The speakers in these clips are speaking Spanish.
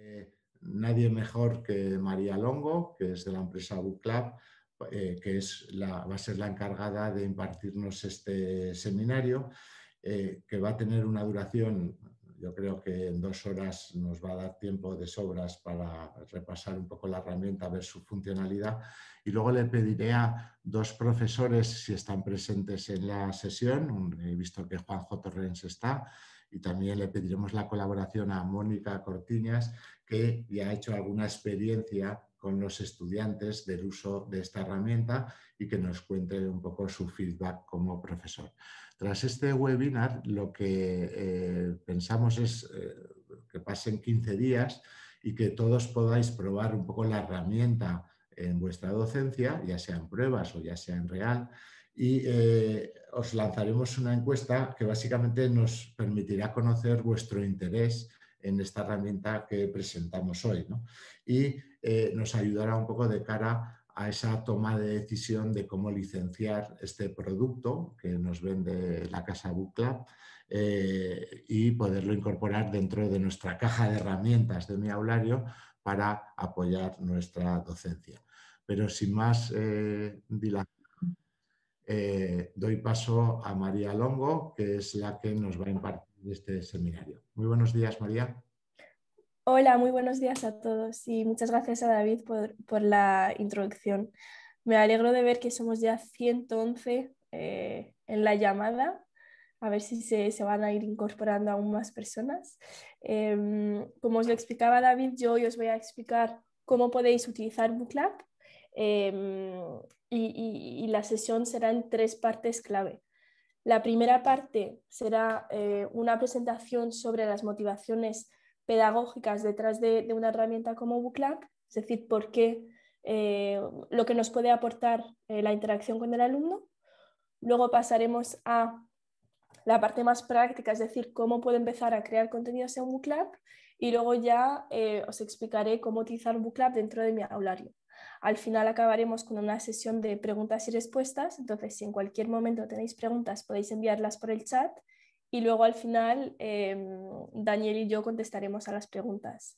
Eh, nadie mejor que María Longo, que es de la empresa Book Club, eh, que va a ser la encargada de impartirnos este seminario, eh, que va a tener una duración, yo creo que en dos horas nos va a dar tiempo de sobras para repasar un poco la herramienta, ver su funcionalidad. Y luego le pediré a dos profesores si están presentes en la sesión, he visto que Juanjo Torrens está, y también le pediremos la colaboración a Mónica Cortiñas, que ya ha hecho alguna experiencia con los estudiantes del uso de esta herramienta y que nos cuente un poco su feedback como profesor. Tras este webinar, lo que eh, pensamos es eh, que pasen 15 días y que todos podáis probar un poco la herramienta en vuestra docencia, ya sea en pruebas o ya sea en real, y eh, os lanzaremos una encuesta que básicamente nos permitirá conocer vuestro interés en esta herramienta que presentamos hoy y eh, nos ayudará un poco de cara a esa toma de decisión de cómo licenciar este producto que nos vende la casa Bucla eh, y poderlo incorporar dentro de nuestra caja de herramientas de mi aulario para apoyar nuestra docencia. Pero sin más dilación, eh, doy paso a María Longo, que es la que nos va a impartir este seminario. Muy buenos días, María. Hola, muy buenos días a todos y muchas gracias a David por, la introducción. Me alegro de ver que somos ya 111 eh, en la llamada, a ver si se, van a ir incorporando aún más personas. Em, como os lo explicaba David, yo hoy os voy a explicar cómo podéis utilizar BookLab. Em, y, la sesión será en tres partes clave. La primera parte será eh, una presentación sobre las motivaciones pedagógicas detrás de, una herramienta como BookLab, es decir, por eh, lo que nos puede aportar eh, la interacción con el alumno. Luego pasaremos a la parte más práctica, es decir, cómo puedo empezar a crear contenidos en BookLab y luego ya os explicaré cómo utilizar BookLab dentro de mi aulario. Al final acabaremos con una sesión de preguntas y respuestas, entonces si en cualquier momento tenéis preguntas podéis enviarlas por el chat y luego al final em, Daniel y yo contestaremos a las preguntas.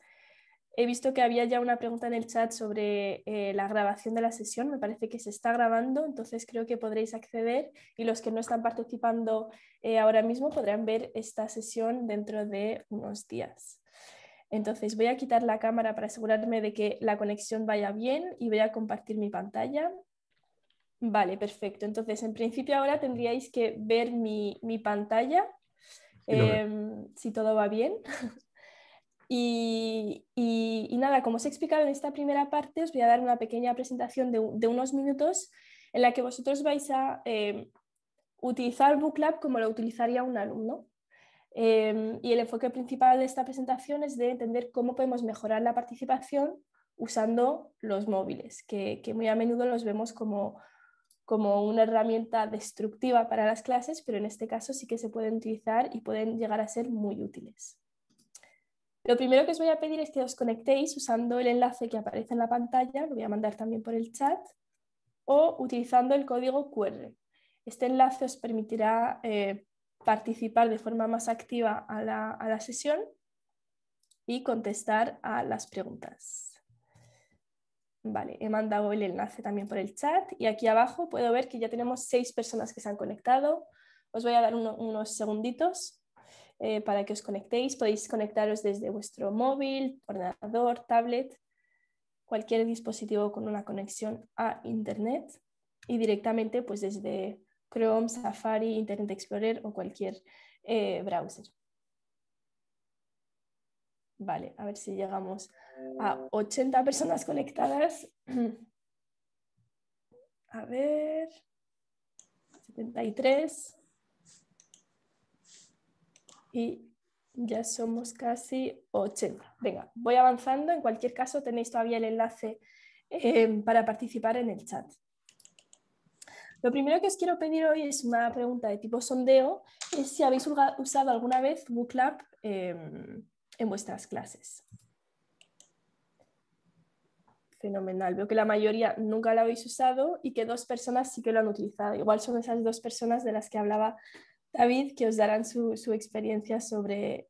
He visto que había ya una pregunta en el chat sobre eh, la grabación de la sesión. Me parece que se está grabando, entonces creo que podréis acceder y los que no están participando eh, ahora mismo podrán ver esta sesión dentro de unos días. Entonces voy a quitar la cámara para asegurarme de que la conexión vaya bien y voy a compartir mi pantalla. Vale, perfecto. Entonces, en principio ahora tendríais que ver mi, pantalla, em, si todo va bien. y, y, nada, como os he explicado en esta primera parte, os voy a dar una pequeña presentación de, unos minutos en la que vosotros vais a em, utilizar BookLab como lo utilizaría un alumno. Em, y el enfoque principal de esta presentación es de entender cómo podemos mejorar la participación usando los móviles, que, muy a menudo los vemos como, como, una herramienta destructiva para las clases, pero en este caso sí que se pueden utilizar y pueden llegar a ser muy útiles. Lo primero que os voy a pedir es que os conectéis usando el enlace que aparece en la pantalla, lo voy a mandar también por el chat, o utilizando el código QR. Este enlace os permitirá eh, participar de forma más activa a la, sesión y contestar a las preguntas. Vale, he mandado el enlace también por el chat y aquí abajo puedo ver que ya tenemos seis personas que se han conectado. Os voy a dar unos segunditos eh, para que os conectéis. Podéis conectaros desde vuestro móvil, ordenador, tablet, cualquier dispositivo con una conexión a Internet y directamente pues desde Chrome, Safari, Internet Explorer o cualquier eh, browser. Vale, a ver si llegamos a 80 personas conectadas. A ver, 73. Y ya somos casi 80. Venga, voy avanzando. En cualquier caso, tenéis todavía el enlace eh, para participar en el chat. Lo primero que os quiero pedir hoy es una pregunta de tipo sondeo, es si habéis usado alguna vez Booklab em, en vuestras clases. Fenomenal, veo que la mayoría nunca la habéis usado y que dos personas sí que lo han utilizado. Igual son esas dos personas de las que hablaba David que os darán su, experiencia sobre,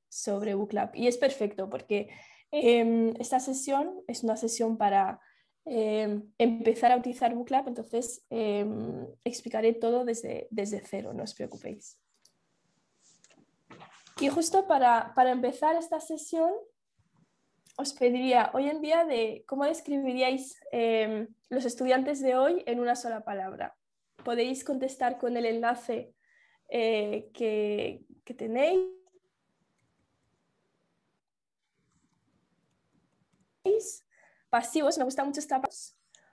Booklab. Y es perfecto porque em, esta sesión es una sesión para Em, empezar a utilizar BookLab, entonces em, explicaré todo desde, cero, no os preocupéis. Y justo para, empezar esta sesión, os pediría hoy en día de cómo describiríais em, los estudiantes de hoy en una sola palabra. Podéis contestar con el enlace eh, que, que, tenéis pasivos, me gusta mucho esta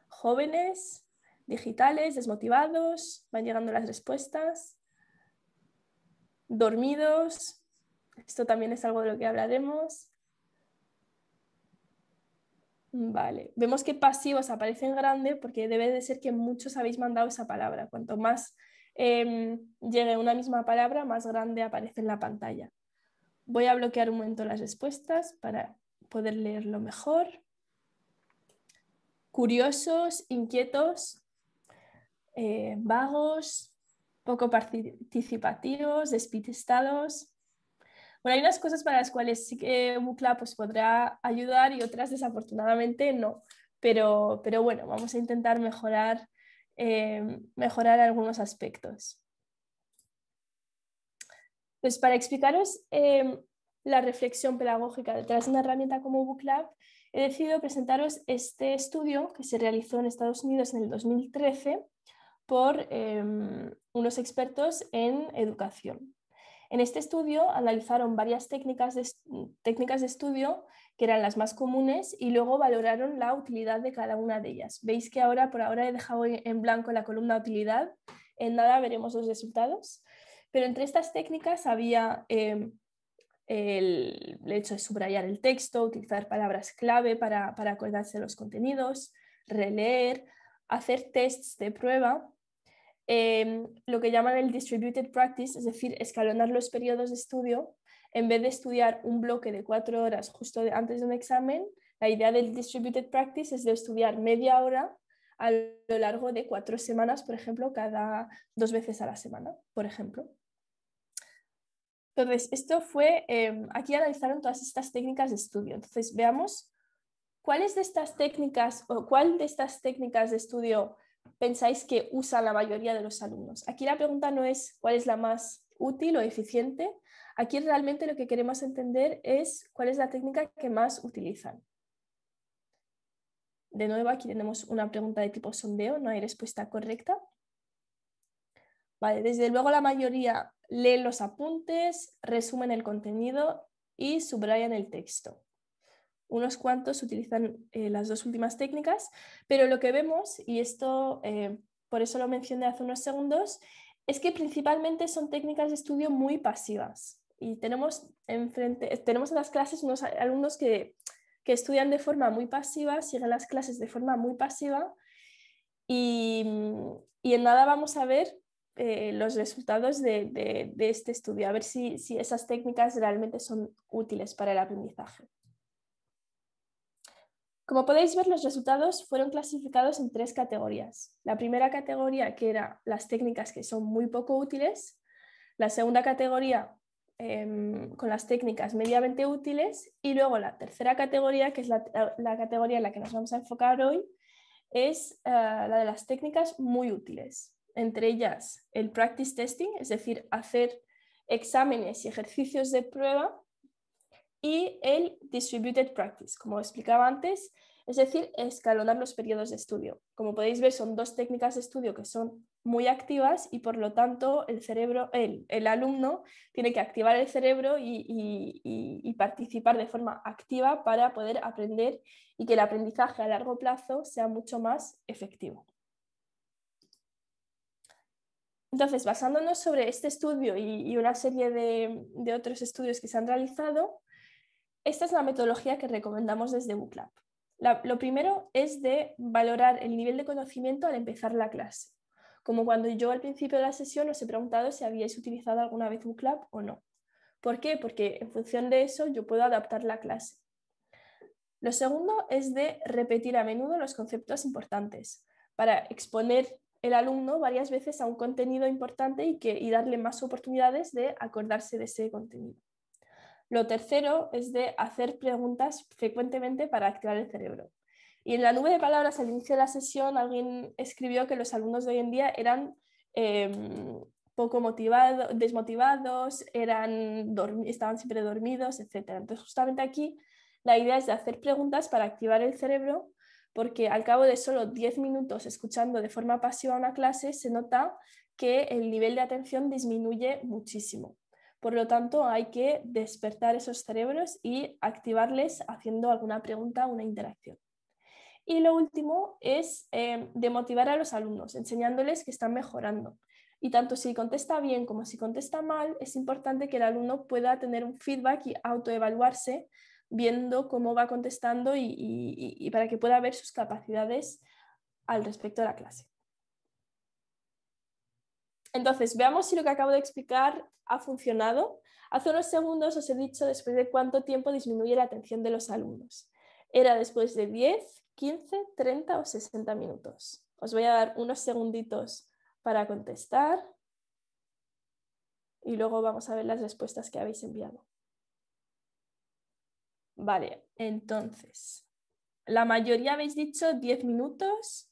jóvenes, digitales, desmotivados, van llegando las respuestas, dormidos, esto también es algo de lo que hablaremos. Vale, vemos que pasivos aparecen grandes grande porque debe de ser que muchos habéis mandado esa palabra. Cuanto más em, llegue una misma palabra, más grande aparece en la pantalla. Voy a bloquear un momento las respuestas para poder leerlo mejor curiosos, inquietos, eh, vagos, poco participativos, despistados. Bueno, hay unas cosas para las cuales sí que pues, podrá ayudar y otras desafortunadamente no. Pero, bueno, vamos a intentar eh, mejorar, algunos aspectos. Pues para explicaros eh, la reflexión pedagógica detrás de una herramienta como BookLab, he decidido presentaros este estudio que se realizó en Estados Unidos en el 2013 por em, unos expertos en educación. En este estudio analizaron varias técnicas de, técnicas de estudio que eran las más comunes y luego valoraron la utilidad de cada una de ellas. Veis que ahora por ahora he dejado en blanco la columna utilidad, en nada veremos los resultados, pero entre estas técnicas había em, el, hecho de subrayar el texto, utilizar palabras clave para, acordarse de los contenidos, releer, hacer tests de prueba, em, lo que llaman el distributed practice, es decir, escalonar los periodos de estudio. En vez de estudiar un bloque de cuatro horas justo antes de un examen, la idea del distributed practice es de estudiar media hora a lo largo de cuatro semanas, por ejemplo, cada dos veces a la semana, por ejemplo. Entonces, esto fue, em, aquí analizaron todas estas técnicas de estudio. Entonces, veamos cuáles de estas técnicas o cuál de estas técnicas de estudio pensáis que usan la mayoría de los alumnos. Aquí la pregunta no es cuál es la más útil o eficiente. Aquí realmente lo que queremos entender es cuál es la técnica que más utilizan. De nuevo, aquí tenemos una pregunta de tipo sondeo, no hay respuesta correcta. desde luego la mayoría leen los apuntes, resumen el contenido y subrayan el texto. Unos cuantos utilizan eh, las dos últimas técnicas, pero lo que vemos, y esto eh, por eso lo mencioné hace unos segundos, es que principalmente son técnicas de estudio muy pasivas. Y tenemos, enfrente, tenemos en las clases unos alumnos que, estudian de forma muy pasiva, siguen las clases de forma muy pasiva, y en nada vamos a ver eh, los resultados de, este estudio, a ver si, esas técnicas realmente son útiles para el aprendizaje. Como podéis ver, los resultados fueron clasificados en tres categorías. La primera categoría, que era las técnicas que son muy poco útiles. La segunda categoría, em, con las técnicas mediamente útiles. Y luego la tercera categoría, que es la, categoría en la que nos vamos a enfocar hoy, es eh, la de las técnicas muy útiles entre ellas el practice testing, es decir, hacer exámenes y ejercicios de prueba, y el distributed practice, como explicaba antes, es decir, escalonar los periodos de estudio. Como podéis ver, son dos técnicas de estudio que son muy activas y por lo tanto el cerebro, el, alumno tiene que activar el cerebro y, participar de forma activa para poder aprender y que el aprendizaje a largo plazo sea mucho más efectivo. Entonces, basándonos sobre este estudio y, una serie de, otros estudios que se han realizado, esta es la metodología que recomendamos desde BookLab. lo primero es de valorar el nivel de conocimiento al empezar la clase, como cuando yo al principio de la sesión os he preguntado si habíais utilizado alguna vez BookLab o no. ¿Por qué? Porque en función de eso yo puedo adaptar la clase. Lo segundo es de repetir a menudo los conceptos importantes para exponer el alumno varias veces a un contenido importante y, que, darle más oportunidades de acordarse de ese contenido. Lo tercero es de hacer preguntas frecuentemente para activar el cerebro. Y en la nube de palabras al inicio de la sesión alguien escribió que los alumnos de hoy en día eran em, poco motivados, desmotivados, eran, estaban siempre dormidos, etc. Entonces justamente aquí la idea es de hacer preguntas para activar el cerebro porque al cabo de solo 10 minutos escuchando de forma pasiva una clase se nota que el nivel de atención disminuye muchísimo. Por lo tanto, hay que despertar esos cerebros y activarles haciendo alguna pregunta o una interacción. Y lo último es em, de motivar a los alumnos, enseñándoles que están mejorando. Y tanto si contesta bien como si contesta mal, es importante que el alumno pueda tener un feedback y autoevaluarse viendo cómo va contestando y, para que pueda ver sus capacidades al respecto de la clase. Entonces, veamos si lo que acabo de explicar ha funcionado. Hace unos segundos os he dicho después de cuánto tiempo disminuye la atención de los alumnos. Era después de 10, 15, 30 o 60 minutos. Os voy a dar unos segunditos para contestar y luego vamos a ver las respuestas que habéis enviado. Vale, entonces, la mayoría habéis dicho 10 minutos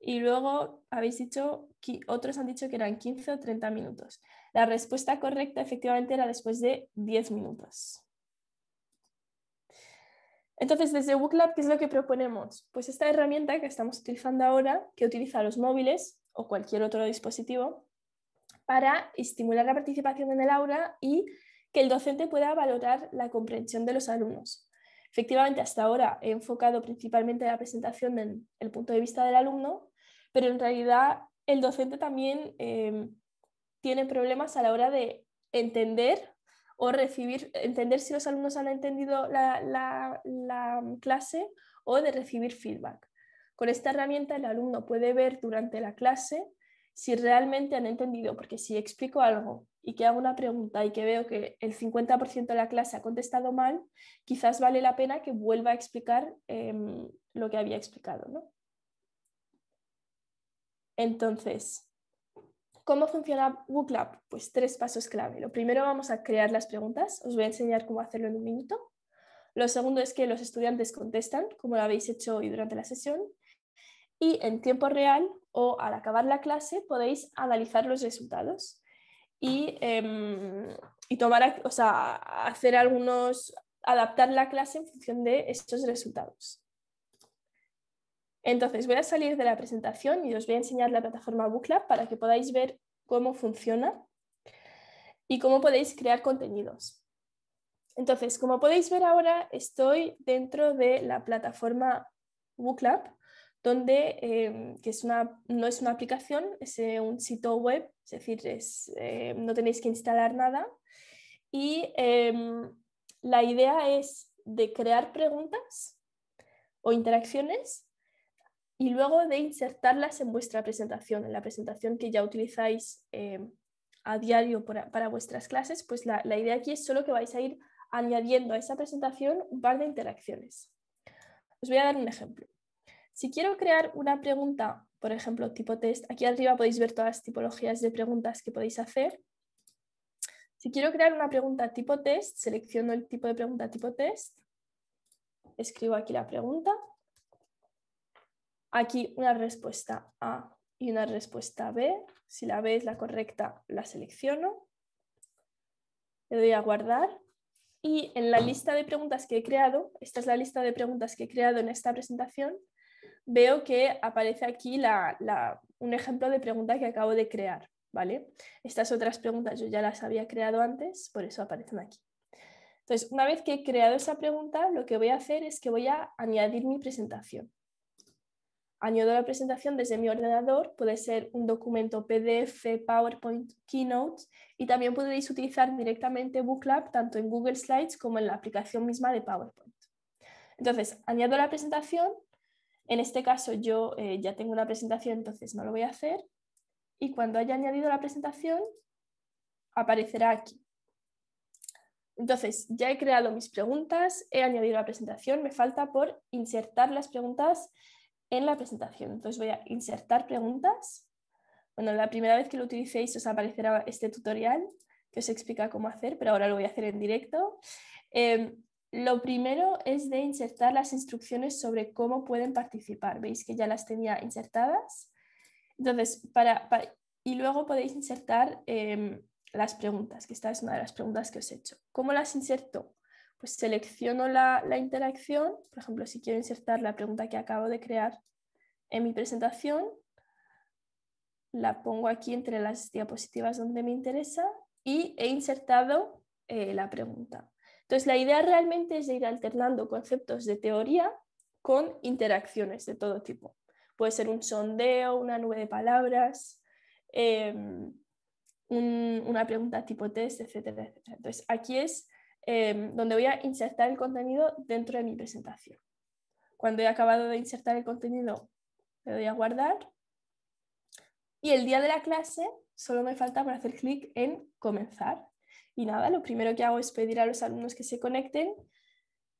y luego habéis dicho, otros han dicho que eran 15 o 30 minutos. La respuesta correcta efectivamente era después de 10 minutos. Entonces, desde WookLab, ¿qué es lo que proponemos? Pues esta herramienta que estamos utilizando ahora, que utiliza los móviles o cualquier otro dispositivo, para estimular la participación en el aula y que el docente pueda valorar la comprensión de los alumnos. Efectivamente, hasta ahora he enfocado principalmente la presentación en el punto de vista del alumno, pero en realidad el docente también em, tiene problemas a la hora de entender o recibir, entender si los alumnos han entendido la clase o de recibir feedback. Con esta herramienta el alumno puede ver durante la clase si realmente han entendido, porque si explico algo y que hago una pregunta y que veo que el 50% de la clase ha contestado mal, quizás vale la pena que vuelva a explicar em, lo que había explicado. ¿no? Entonces, ¿cómo funciona BookLab? Pues tres pasos clave. Lo primero vamos a crear las preguntas. Os voy a enseñar cómo hacerlo en un minuto. Lo segundo es que los estudiantes contestan, como lo habéis hecho hoy durante la sesión. Y en tiempo real o al acabar la clase podéis analizar los resultados. Em, y, tomar, o hacer algunos, adaptar la clase en función de estos resultados. Entonces, voy a salir de la presentación y os voy a enseñar la plataforma BookLab para que podáis ver cómo funciona y cómo podéis crear contenidos. Entonces, como podéis ver ahora, estoy dentro de la plataforma BookLab donde em, que es una, no es una aplicación, es eh, un sitio web, es decir, es, eh, no tenéis que instalar nada. Y em, la idea es de crear preguntas o interacciones y luego de insertarlas en vuestra presentación, en la presentación que ya utilizáis em, a diario para, vuestras clases, pues la, la idea aquí es solo que vais a ir añadiendo a esa presentación un par de interacciones. Os voy a dar un ejemplo. Si quiero crear una pregunta, por ejemplo, tipo test, aquí arriba podéis ver todas las tipologías de preguntas que podéis hacer. Si quiero crear una pregunta tipo test, selecciono el tipo de pregunta tipo test, escribo aquí la pregunta, aquí una respuesta A y una respuesta B. Si la B es la correcta, la selecciono, le doy a guardar y en la lista de preguntas que he creado, esta es la lista de preguntas que he creado en esta presentación, veo que aparece aquí un ejemplo de pregunta que acabo de crear, ¿vale? Estas otras preguntas yo ya las había creado antes, por eso aparecen aquí. Entonces, una vez que he creado esa pregunta, lo que voy a hacer es que voy a añadir mi presentación. Añado la presentación desde mi ordenador, puede ser un documento PDF, PowerPoint, Keynote y también podéis utilizar directamente BookLab tanto en Google Slides como en la aplicación misma de PowerPoint. Entonces, añado la presentación en este caso yo eh, ya tengo una presentación, entonces no lo voy a hacer. Y cuando haya añadido la presentación, aparecerá aquí. Entonces, ya he creado mis preguntas, he añadido la presentación, me falta por insertar las preguntas en la presentación. Entonces voy a insertar preguntas. Bueno, la primera vez que lo utilicéis os aparecerá este tutorial que os explica cómo hacer, pero ahora lo voy a hacer en directo. Em, lo primero es de insertar las instrucciones sobre cómo pueden participar. Veis que ya las tenía insertadas. Entonces, y luego podéis insertar em, las preguntas, que esta es una de las preguntas que os he hecho. ¿Cómo las inserto? Pues selecciono la, interacción, por ejemplo, si quiero insertar la pregunta que acabo de crear en mi presentación, la pongo aquí entre las diapositivas donde me interesa y he insertado eh, la pregunta. Entonces, la idea realmente es ir alternando conceptos de teoría con interacciones de todo tipo. Puede ser un sondeo, una nube de palabras, eh, una pregunta tipo test, etcétera, etcétera. Entonces, aquí es eh, donde voy a insertar el contenido dentro de mi presentación. Cuando he acabado de insertar el contenido, le doy a guardar. Y el día de la clase solo me falta para hacer clic en comenzar. Y nada, lo primero que hago es pedir a los alumnos que se conecten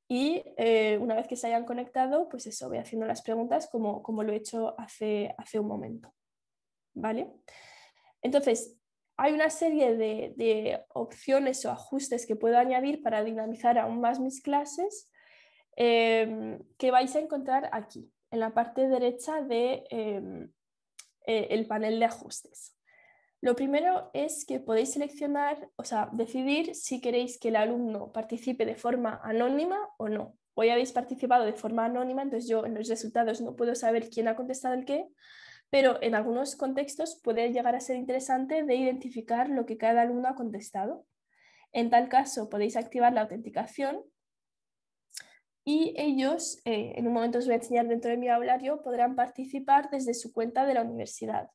y eh, una vez que se hayan conectado, pues eso, voy haciendo las preguntas como, como lo he hecho hace, un momento. ¿Vale? Entonces, hay una serie de, de, opciones o ajustes que puedo añadir para dinamizar aún más mis clases em, que vais a encontrar aquí, en la parte derecha del de, em, eh, el panel de ajustes. Lo primero es que podéis seleccionar, o sea, decidir si queréis que el alumno participe de forma anónima o no. Hoy habéis participado de forma anónima, entonces yo en los resultados no puedo saber quién ha contestado el qué, pero en algunos contextos puede llegar a ser interesante de identificar lo que cada alumno ha contestado. En tal caso, podéis activar la autenticación y ellos, eh, en un momento os voy a enseñar dentro de mi hablario, podrán participar desde su cuenta de la universidad.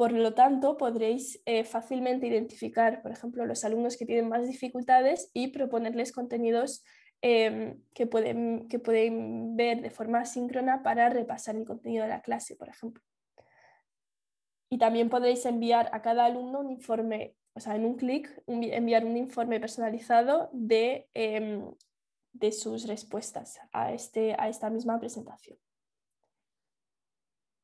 Por lo tanto, podréis eh, fácilmente identificar, por ejemplo, los alumnos que tienen más dificultades y proponerles contenidos eh, que, pueden, que pueden ver de forma síncrona para repasar el contenido de la clase, por ejemplo. Y también podréis enviar a cada alumno un informe, o sea, en un clic, enviar un informe personalizado de, em, de sus respuestas a, este, a esta misma presentación.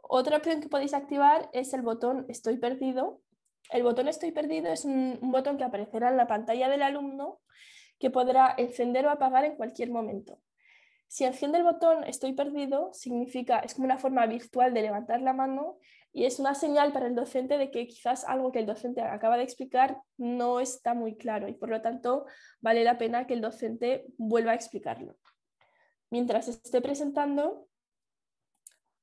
Otra opción que podéis activar es el botón Estoy perdido. El botón Estoy perdido es un, botón que aparecerá en la pantalla del alumno que podrá encender o apagar en cualquier momento. Si enciende el botón Estoy perdido, significa, es como una forma virtual de levantar la mano y es una señal para el docente de que quizás algo que el docente acaba de explicar no está muy claro y por lo tanto vale la pena que el docente vuelva a explicarlo. Mientras esté presentando,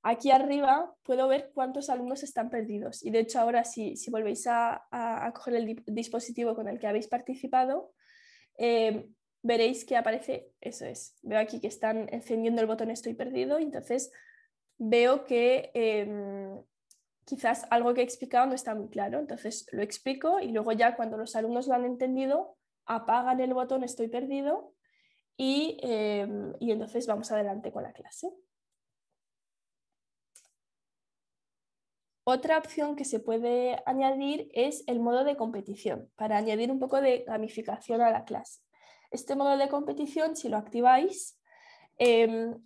Aquí arriba puedo ver cuántos alumnos están perdidos. Y de hecho ahora si, si volvéis a, coger el dispositivo con el que habéis participado, eh, veréis que aparece, eso es, veo aquí que están encendiendo el botón estoy perdido y entonces veo que em, quizás algo que he explicado no está muy claro. Entonces lo explico y luego ya cuando los alumnos lo han entendido, apagan el botón estoy perdido y em, entonces vamos adelante con la clase. Otra opción que se puede añadir es el modo de competición, para añadir un poco de gamificación a la clase. Este modo de competición, si lo activáis, em,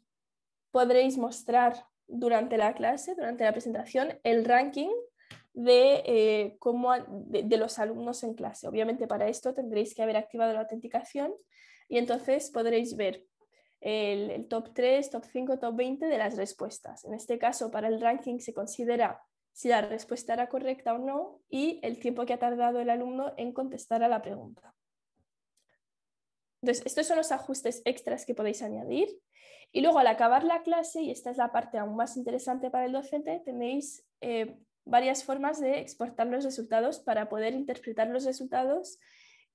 podréis mostrar durante la clase, durante la presentación, el ranking de, eh, cómo, de, los alumnos en clase. Obviamente para esto tendréis que haber activado la autenticación y entonces podréis ver el, el top 3, top 5, top 20 de las respuestas. En este caso, para el ranking se considera si la respuesta era correcta o no y el tiempo que ha tardado el alumno en contestar a la pregunta. Entonces, estos son los ajustes extras que podéis añadir. Y luego al acabar la clase, y esta es la parte aún más interesante para el docente, tenéis eh, varias formas de exportar los resultados para poder interpretar los resultados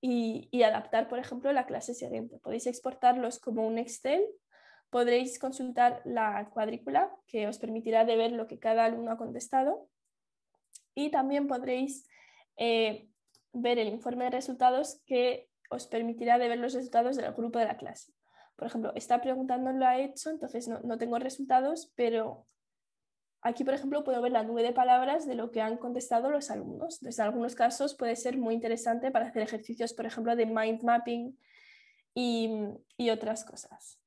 y, y adaptar, por ejemplo, la clase siguiente. Podéis exportarlos como un Excel, podréis consultar la cuadrícula que os permitirá de ver lo que cada alumno ha contestado y también podréis eh, ver el informe de resultados que os permitirá de ver los resultados del grupo de la clase. Por ejemplo, esta preguntando lo ha hecho, entonces no, tengo resultados, pero aquí, por ejemplo, puedo ver la nube de palabras de lo que han contestado los alumnos. Entonces, en algunos casos puede ser muy interesante para hacer ejercicios, por ejemplo, de mind mapping y otras cosas.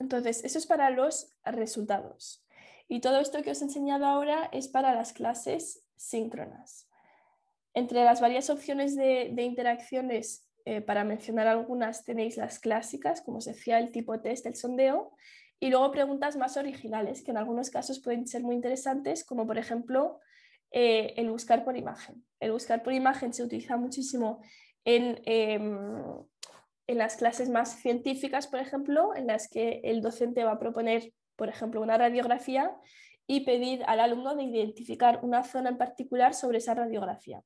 Entonces, eso es para los resultados. Y todo esto que os he enseñado ahora es para las clases síncronas. Entre las varias opciones de, interacciones, eh, para mencionar algunas, tenéis las clásicas, como os decía, el tipo test, el sondeo, y luego preguntas más originales, que en algunos casos pueden ser muy interesantes, como por ejemplo eh, el buscar por imagen. El buscar por imagen se utiliza muchísimo en, em, en las clases más científicas, por ejemplo, en las que el docente va a proponer por ejemplo, una radiografía, y pedir al alumno de identificar una zona en particular sobre esa radiografía.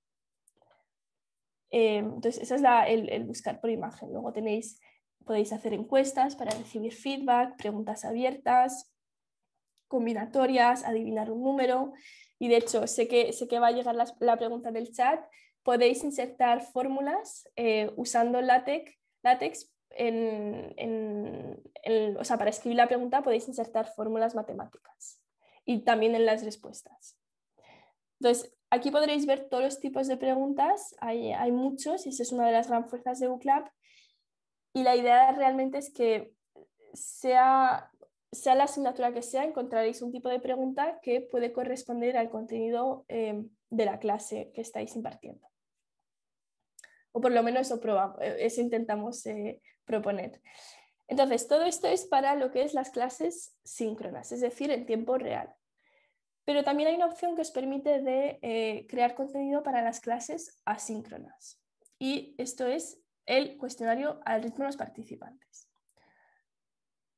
Eh, entonces, ese es el, buscar por imagen. Luego tenéis, podéis hacer encuestas para recibir feedback, preguntas abiertas, combinatorias, adivinar un número. Y de hecho, sé que, sé que va a llegar la, pregunta del chat. Podéis insertar fórmulas eh, usando LaTeX, látex en, sea, para escribir la pregunta podéis insertar fórmulas matemáticas y también en las respuestas. Entonces, aquí podréis ver todos los tipos de preguntas, hay, muchos y esa es una de las gran fuerzas de UCLAP. Y la idea realmente es que sea, sea la asignatura que sea, encontraréis un tipo de pregunta que puede corresponder al contenido eh, de la clase que estáis impartiendo. O por lo menos eso, probamos, eh, eso intentamos eh, proponer. Entonces, todo esto es para lo que es las clases síncronas, es decir, en tiempo real. Pero también hay una opción que os permite de eh, crear contenido para las clases asíncronas. Y esto es el cuestionario al ritmo de los participantes.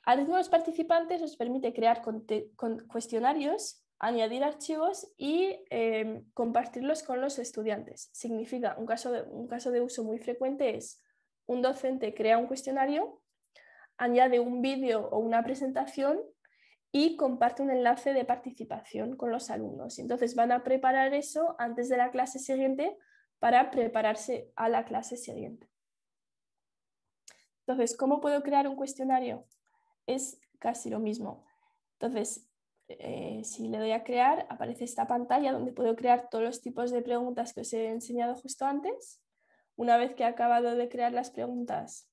Al ritmo de los participantes os permite crear cuestionarios, añadir archivos y eh, compartirlos con los estudiantes. Significa, un caso, de, un caso de uso muy frecuente es un docente crea un cuestionario, añade un vídeo o una presentación y comparte un enlace de participación con los alumnos. Entonces van a preparar eso antes de la clase siguiente para prepararse a la clase siguiente. Entonces, ¿cómo puedo crear un cuestionario? Es casi lo mismo. Entonces, eh, si le doy a crear, aparece esta pantalla donde puedo crear todos los tipos de preguntas que os he enseñado justo antes. Una vez que he acabado de crear las preguntas,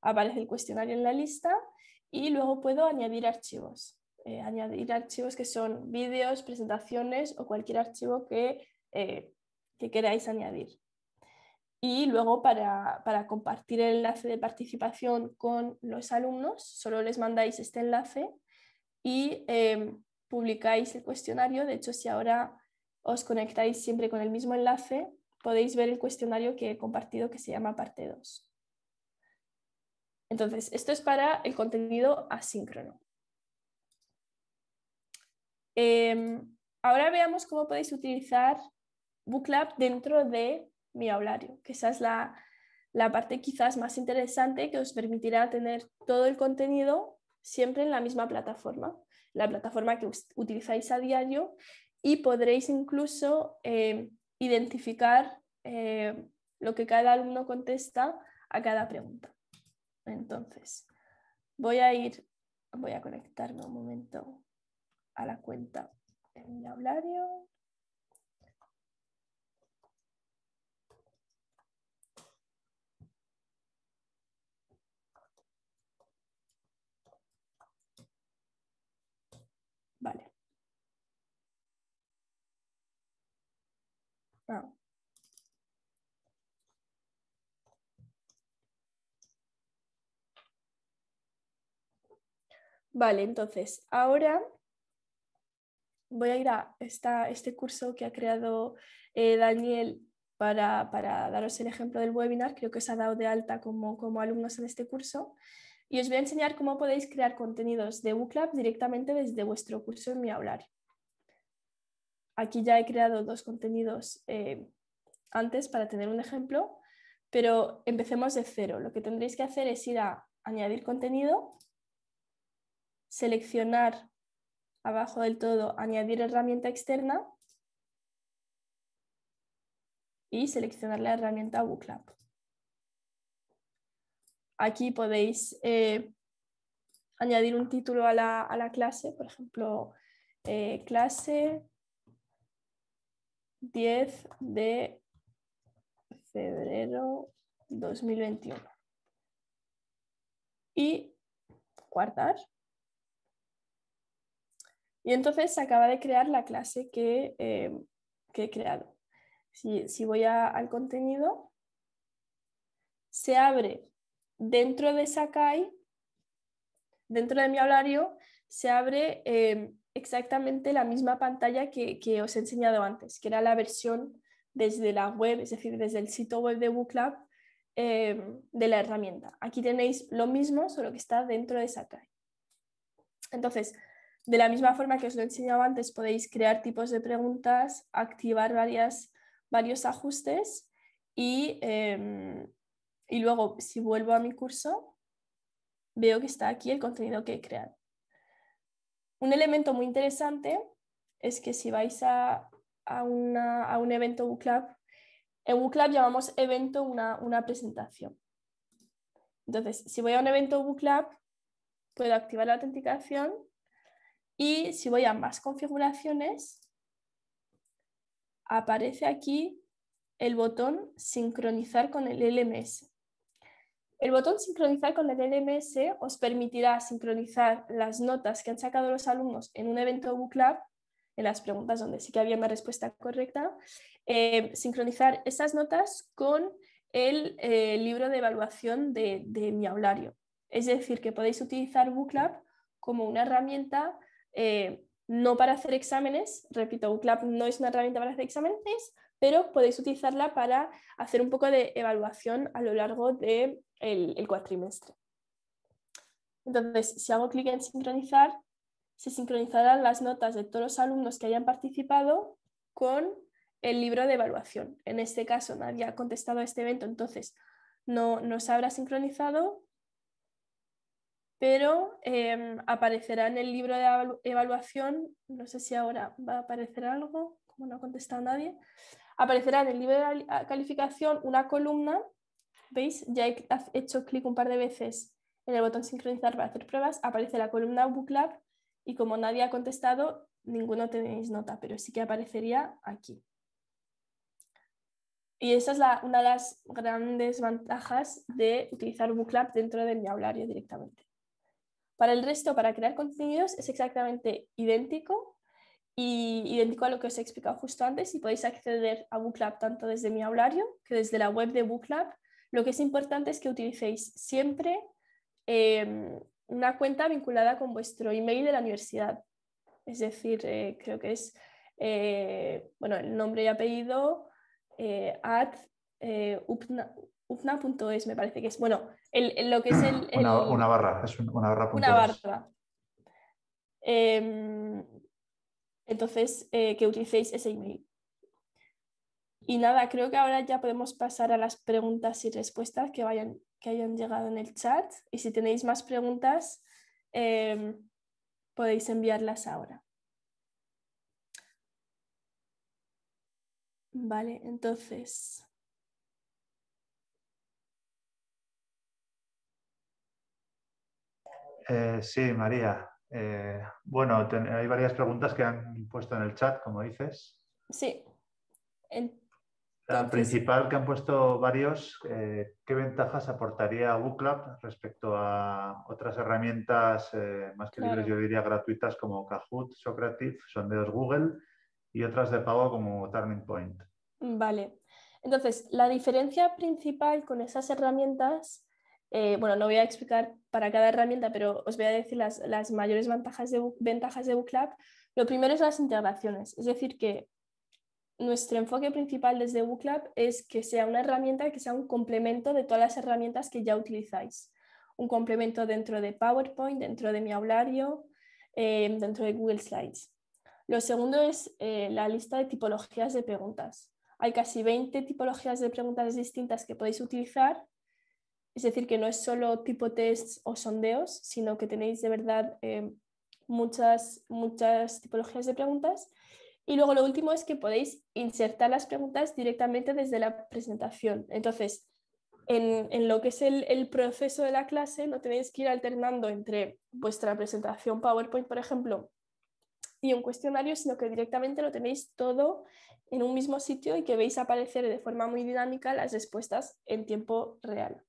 aparece el cuestionario en la lista y luego puedo añadir archivos. Eh, añadir archivos que son vídeos, presentaciones o cualquier archivo que, eh, que queráis añadir. Y luego para, compartir el enlace de participación con los alumnos, solo les mandáis este enlace y em, publicáis el cuestionario. De hecho, si ahora os conectáis siempre con el mismo enlace, podéis ver el cuestionario que he compartido que se llama parte 2. Entonces, esto es para el contenido asíncrono. Em, ahora veamos cómo podéis utilizar BookLab dentro de mi aulario, que esa es la, parte quizás más interesante que os permitirá tener todo el contenido siempre en la misma plataforma, la plataforma que utilizáis a diario y podréis incluso em, identificar eh, lo que cada alumno contesta a cada pregunta. Entonces, voy a ir, voy a conectarme un momento a la cuenta de mi Ah. Vale, entonces ahora voy a ir a esta, este curso que ha creado eh, Daniel para, daros el ejemplo del webinar. Creo que os ha dado de alta como, como alumnos en este curso. Y os voy a enseñar cómo podéis crear contenidos de WooClub directamente desde vuestro curso en mi hablar aquí ya he creado dos contenidos eh, antes para tener un ejemplo, pero empecemos de cero. Lo que tendréis que hacer es ir a añadir contenido, seleccionar abajo del todo añadir herramienta externa y seleccionar la herramienta Booklab. Aquí podéis eh, añadir un título a la, clase, por ejemplo, eh, clase 10 de febrero 2021. Y guardar. Y entonces se acaba de crear la clase que, eh, he creado. Si, voy al contenido, se abre dentro de Sakai, dentro de mi horario, se abre eh, exactamente la misma pantalla que, que, os he enseñado antes, que era la versión desde la web, es decir, desde el sitio web de BookLab eh, de la herramienta. Aquí tenéis lo mismo, solo que está dentro de Sakai. Entonces, de la misma forma que os lo he enseñado antes, podéis crear tipos de preguntas, activar varias, varios ajustes y, eh, y luego, si vuelvo a mi curso, veo que está aquí el contenido que he creado. Un elemento muy interesante es que si vais a, un evento BookLab en WCLAB llamamos evento una, presentación. Entonces, si voy a un evento BookLab puedo activar la autenticación y si voy a más configuraciones, aparece aquí el botón sincronizar con el LMS. El botón sincronizar con el LMS os permitirá sincronizar las notas que han sacado los alumnos en un evento BookLab, en las preguntas donde sí que había una respuesta correcta, eh, sincronizar esas notas con el eh, libro de evaluación de, mi aulario. Es decir, que podéis utilizar BookLab como una herramienta eh, no para hacer exámenes, repito, BookLab no es una herramienta para hacer exámenes, pero podéis utilizarla para hacer un poco de evaluación a lo largo de el, cuatrimestre. Entonces, si hago clic en sincronizar, se sincronizarán las notas de todos los alumnos que hayan participado con el libro de evaluación. En este caso, nadie ha contestado a este evento, entonces no, se habrá sincronizado, pero em, aparecerá en el libro de evaluación, no sé si ahora va a aparecer algo, como no ha contestado nadie, aparecerá en el libro de calificación una columna ¿Veis? Ya he hecho clic un par de veces en el botón sincronizar para hacer pruebas, aparece la columna BookLab y como nadie ha contestado, ninguno tenéis nota, pero sí que aparecería aquí. Y esa es una de las grandes ventajas de utilizar BookLab dentro de mi Aulario directamente. Para el resto, para crear contenidos, es exactamente idéntico y idéntico a lo que os he explicado justo antes y podéis acceder a BookLab tanto desde mi Aulario que desde la web de BookLab lo que es importante es que utilicéis siempre em, una cuenta vinculada con vuestro email de la universidad. Es decir, eh, creo que es eh, bueno, el nombre y apellido eh, at upna.es, me parece que es. Bueno, lo que es el. una, barra, es una barra. Una barra. Em, entonces, que utilicéis ese email. Y nada, creo que ahora ya podemos pasar a las preguntas y respuestas que, vayan, que hayan llegado en el chat. Y si tenéis más preguntas, eh, podéis enviarlas ahora. Vale, entonces. Eh, sí, María. Eh, bueno, hay varias preguntas que han puesto en el chat, como dices. Sí. entonces... La principal que han puesto varios, eh, ¿qué ventajas aportaría BookLab respecto a otras herramientas eh, más que libres, yo diría, gratuitas como Kahoot, Socrative, sondeos Google y otras de pago como Turning Point? Vale. Entonces, la diferencia principal con esas herramientas eh, bueno, no voy a explicar para cada herramienta, pero os voy a decir las, mayores ventajas de, ventajas de BookLab. Lo primero es las integraciones, es decir, que nuestro enfoque principal desde WooClub es que sea una herramienta que sea un complemento de todas las herramientas que ya utilizáis. Un complemento dentro de PowerPoint, dentro de mi aulario, em, dentro de Google Slides. Lo segundo es eh, la lista de tipologías de preguntas. Hay casi 20 tipologías de preguntas distintas que podéis utilizar. Es decir, que no es solo tipo test o sondeos, sino que tenéis de verdad em, muchas, muchas tipologías de preguntas y luego lo último es que podéis insertar las preguntas directamente desde la presentación. Entonces, en, lo que es el, proceso de la clase, no tenéis que ir alternando entre vuestra presentación PowerPoint, por ejemplo, y un cuestionario, sino que directamente lo tenéis todo en un mismo sitio y que veis aparecer de forma muy dinámica las respuestas en tiempo real.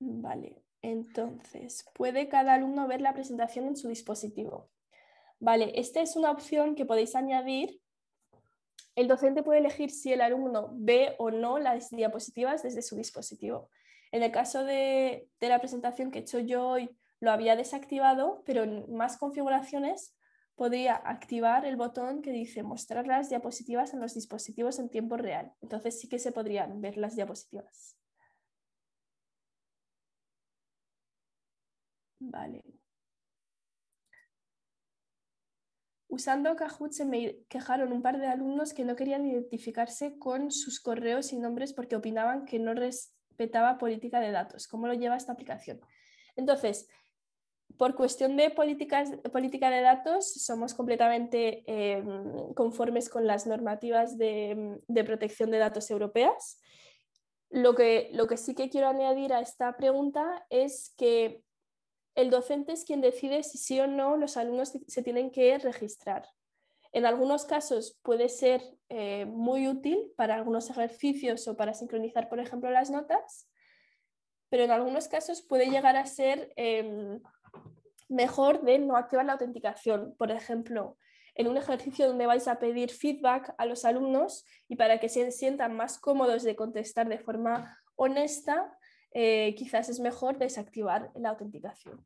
Vale. Entonces, puede cada alumno ver la presentación en su dispositivo. Vale, esta es una opción que podéis añadir. El docente puede elegir si el alumno ve o no las diapositivas desde su dispositivo. En el caso de, la presentación que he hecho yo hoy, lo había desactivado, pero en más configuraciones podría activar el botón que dice mostrar las diapositivas en los dispositivos en tiempo real. Entonces sí que se podrían ver las diapositivas. Vale. Usando Kahoot se me quejaron un par de alumnos que no querían identificarse con sus correos y nombres porque opinaban que no respetaba política de datos. ¿Cómo lo lleva esta aplicación? Entonces, por cuestión de política de datos, somos completamente em, conformes con las normativas de, protección de datos europeas. Lo que, lo que sí que quiero añadir a esta pregunta es que el docente es quien decide si sí o no los alumnos se tienen que registrar. En algunos casos puede ser eh, muy útil para algunos ejercicios o para sincronizar, por ejemplo, las notas, pero en algunos casos puede llegar a ser em, mejor de no activar la autenticación. Por ejemplo, en un ejercicio donde vais a pedir feedback a los alumnos y para que se sientan más cómodos de contestar de forma honesta, eh, quizás es mejor desactivar la autenticación.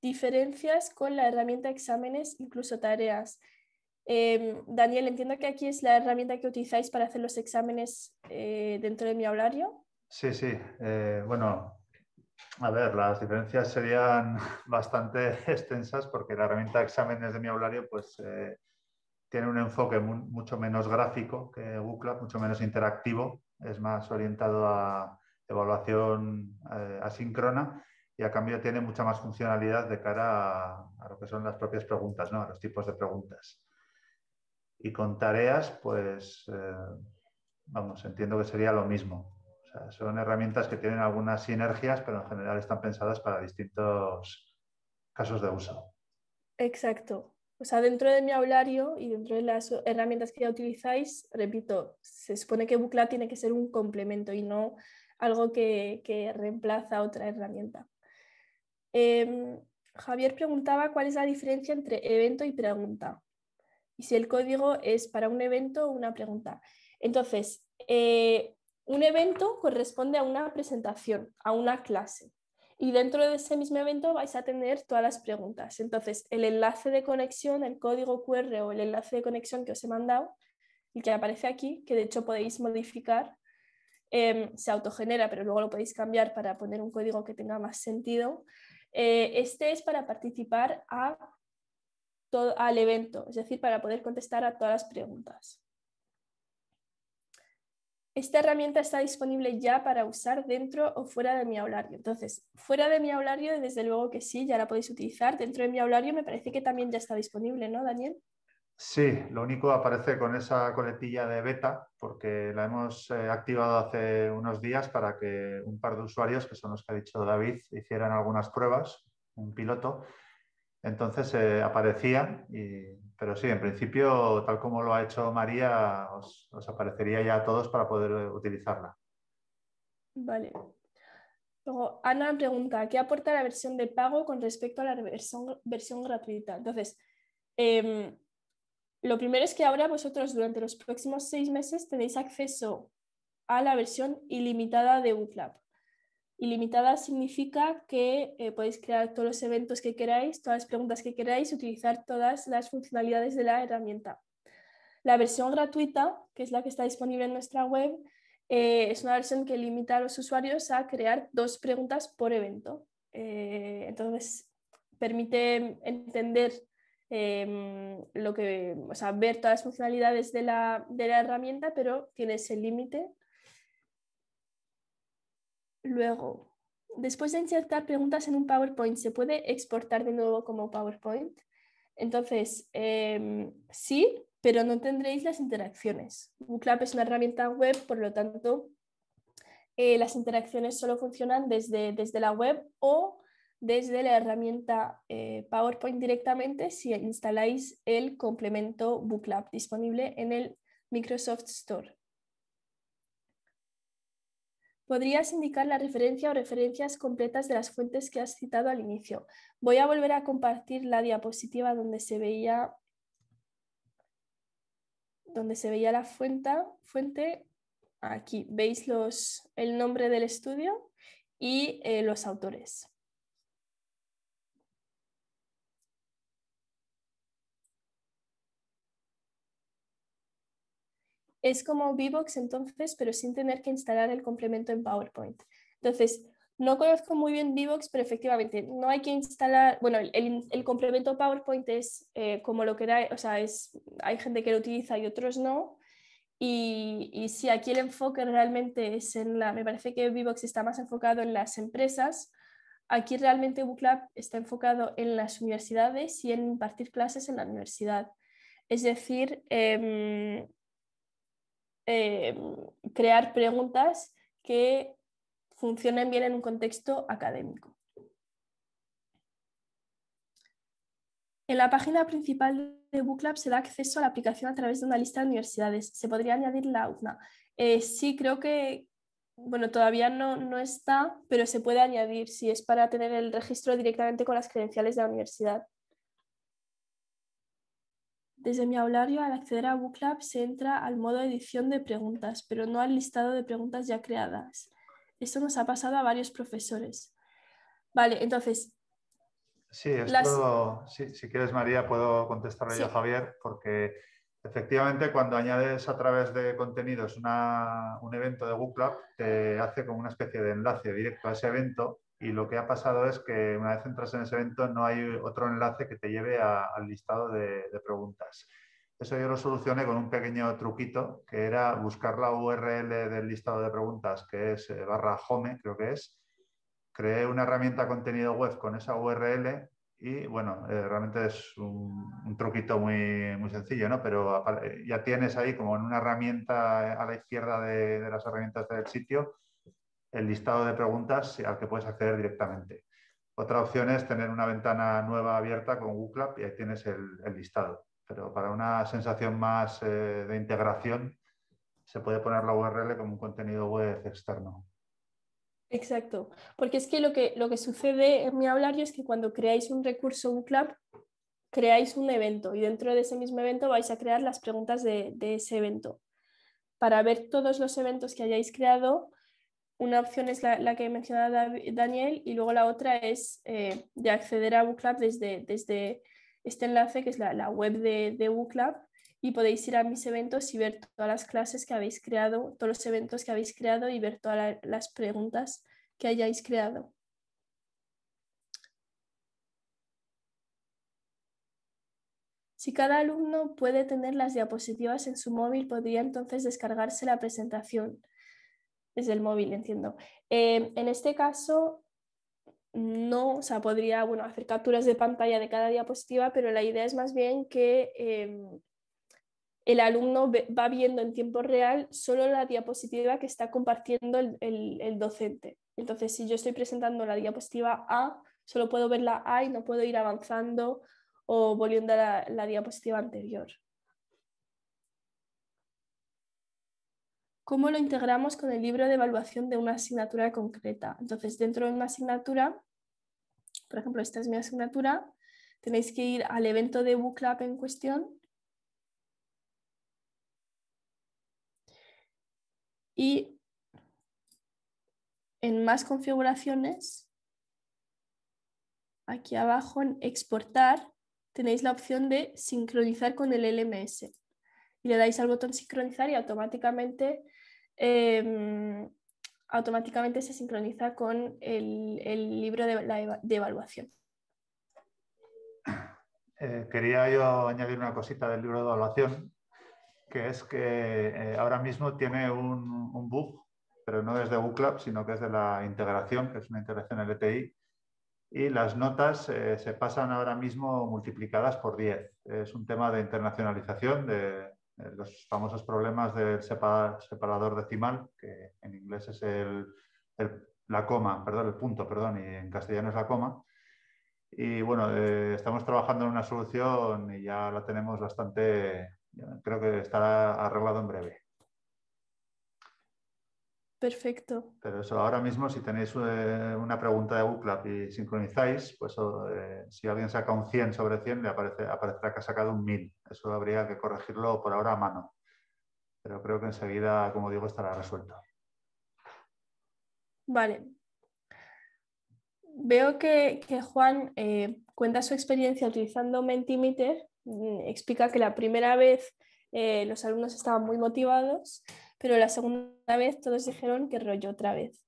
Diferencias con la herramienta exámenes, incluso tareas. Em, Daniel, entiendo que aquí es la herramienta que utilizáis para hacer los exámenes eh, dentro de mi aulario Sí, sí. Eh, bueno, a ver, las diferencias serían bastante extensas porque la herramienta exámenes de mi aulario pues tiene un enfoque mucho menos gráfico que Google, mucho menos interactivo, es más orientado a evaluación eh, asíncrona y a cambio tiene mucha más funcionalidad de cara a, lo que son las propias preguntas, ¿no? a los tipos de preguntas. Y con tareas, pues, eh, vamos, entiendo que sería lo mismo. O sea, son herramientas que tienen algunas sinergias, pero en general están pensadas para distintos casos de uso. Exacto o sea, dentro de mi hablario y dentro de las herramientas que ya utilizáis, repito, se supone que Bucla tiene que ser un complemento y no algo que, reemplaza otra herramienta. Em, Javier preguntaba cuál es la diferencia entre evento y pregunta y si el código es para un evento o una pregunta. Entonces, eh, un evento corresponde a una presentación, a una clase. Y dentro de ese mismo evento vais a tener todas las preguntas. Entonces, el enlace de conexión, el código QR o el enlace de conexión que os he mandado, el que aparece aquí, que de hecho podéis modificar, em, se autogenera, pero luego lo podéis cambiar para poner un código que tenga más sentido. Eh, este es para participar al evento, es decir, para poder contestar a todas las preguntas. Esta herramienta está disponible ya para usar dentro o fuera de mi aulario. Entonces, fuera de mi aulario, desde luego que sí, ya la podéis utilizar. Dentro de mi aulario me parece que también ya está disponible, ¿no, Daniel? Sí, lo único aparece con esa coletilla de beta, porque la hemos eh, activado hace unos días para que un par de usuarios, que son los que ha dicho David, hicieran algunas pruebas, un piloto. Entonces eh, aparecía y pero sí, en principio, tal como lo ha hecho María, os, aparecería ya a todos para poder eh, utilizarla. Vale. Luego, Ana pregunta, ¿qué aporta la versión de pago con respecto a la versión, gratuita? Entonces, em, lo primero es que ahora vosotros durante los próximos seis meses tenéis acceso a la versión ilimitada de Utlab. Ilimitada significa que eh, podéis crear todos los eventos que queráis, todas las preguntas que queráis, utilizar todas las funcionalidades de la herramienta. La versión gratuita, que es la que está disponible en nuestra web, eh, es una versión que limita a los usuarios a crear dos preguntas por evento. Eh, entonces, permite entender em, lo que, o sea, ver todas las funcionalidades de la, de la herramienta, pero tiene ese límite Luego, después de insertar preguntas en un PowerPoint, ¿se puede exportar de nuevo como PowerPoint? Entonces, em, sí, pero no tendréis las interacciones. BookLab es una herramienta web, por lo tanto, eh, las interacciones solo funcionan desde, desde, la web o desde la herramienta eh, PowerPoint directamente si instaláis el complemento Booklab disponible en el Microsoft Store. ¿Podrías indicar la referencia o referencias completas de las fuentes que has citado al inicio? Voy a volver a compartir la diapositiva donde se veía, donde se veía la fuente, fuente. Aquí veis los, el nombre del estudio y eh, los autores. Es como Vivox entonces, pero sin tener que instalar el complemento en PowerPoint. Entonces, no conozco muy bien Vivox, pero efectivamente no hay que instalar, bueno, el, el complemento PowerPoint es eh, como lo que da, o sea, es, hay gente que lo utiliza y otros no. Y, si aquí el enfoque realmente es en la, me parece que Vivox está más enfocado en las empresas, aquí realmente BookLab está enfocado en las universidades y en impartir clases en la universidad. Es decir, em, eh, crear preguntas que funcionen bien en un contexto académico. En la página principal de BookLab se da acceso a la aplicación a través de una lista de universidades. Se podría añadir la UNA. Eh, sí, creo que, bueno, todavía no, no está, pero se puede añadir si es para tener el registro directamente con las credenciales de la universidad. Desde mi aulario, al acceder a BookLab se entra al modo edición de preguntas, pero no al listado de preguntas ya creadas. Esto nos ha pasado a varios profesores. Vale, entonces... Sí, esto, si quieres, María, puedo contestarle a Javier, porque efectivamente cuando añades a través de contenidos un evento de BookLab, te hace como una especie de enlace directo a ese evento y lo que ha pasado es que una vez entras en ese evento no hay otro enlace que te lleve al listado de, preguntas. Eso yo lo solucioné con un pequeño truquito, que era buscar la URL del listado de preguntas, que es eh, barra home, creo que es. Creé una herramienta contenido web con esa URL y bueno, eh, realmente es un, truquito muy, sencillo, ¿no? Pero eh, ya tienes ahí como en una herramienta a la izquierda de las herramientas del sitio, el listado de preguntas al que puedes acceder directamente. Otra opción es tener una ventana nueva abierta con Google y ahí tienes el, listado. Pero para una sensación más eh, de integración, se puede poner la URL como un contenido web externo. Exacto, porque es que lo que, lo que sucede en mi hablario es que cuando creáis un recurso, un club, creáis un evento y dentro de ese mismo evento vais a crear las preguntas de, ese evento. Para ver todos los eventos que hayáis creado, una opción es la, la que mencionaba Daniel y luego la otra es eh, de acceder a BookLab desde, este enlace, que es la, web de, de y podéis ir a mis eventos y ver todas las clases que habéis creado, todos los eventos que habéis creado y ver todas las preguntas que hayáis creado. Si cada alumno puede tener las diapositivas en su móvil, podría entonces descargarse la presentación desde el móvil, entiendo. Eh, en este caso, no, o sea, podría bueno, hacer capturas de pantalla de cada diapositiva, pero la idea es más bien que em, el alumno va viendo en tiempo real solo la diapositiva que está compartiendo el, docente. Entonces, si yo estoy presentando la diapositiva A, solo puedo ver la A y no puedo ir avanzando o volviendo a la diapositiva anterior. cómo lo integramos con el libro de evaluación de una asignatura concreta. Entonces, dentro de una asignatura, por ejemplo, esta es mi asignatura, tenéis que ir al evento de BookLab en cuestión y en más configuraciones, aquí abajo en exportar, tenéis la opción de sincronizar con el LMS. Y le dais al botón sincronizar y automáticamente Em, automáticamente se sincroniza con el, libro de, evaluación. Eh, quería yo añadir una cosita del libro de evaluación, que es que eh, ahora mismo tiene un, un, bug, pero no es de booklab sino que es de la integración, que es una integración LTI, y las notas eh, se pasan ahora mismo multiplicadas por 10. Es un tema de internacionalización, de, eh, los famosos problemas del separador decimal, que en inglés es el, la coma, perdón, el punto, perdón, y en castellano es la coma. Y bueno, eh, estamos trabajando en una solución y ya la tenemos bastante, creo que estará arreglado en breve. Perfecto. Pero eso, ahora mismo, si tenéis eh, una pregunta de Google y sincronizáis, pues eh, si alguien saca un 100 sobre 100, le aparecerá que ha sacado un 1000. Eso habría que corregirlo por ahora a mano. Pero creo que enseguida, como digo, estará resuelto. Vale. Veo que, Juan eh, cuenta su experiencia utilizando Mentimeter. Mm, explica que la primera vez los alumnos estaban muy motivados pero la segunda vez todos dijeron que rollo otra vez.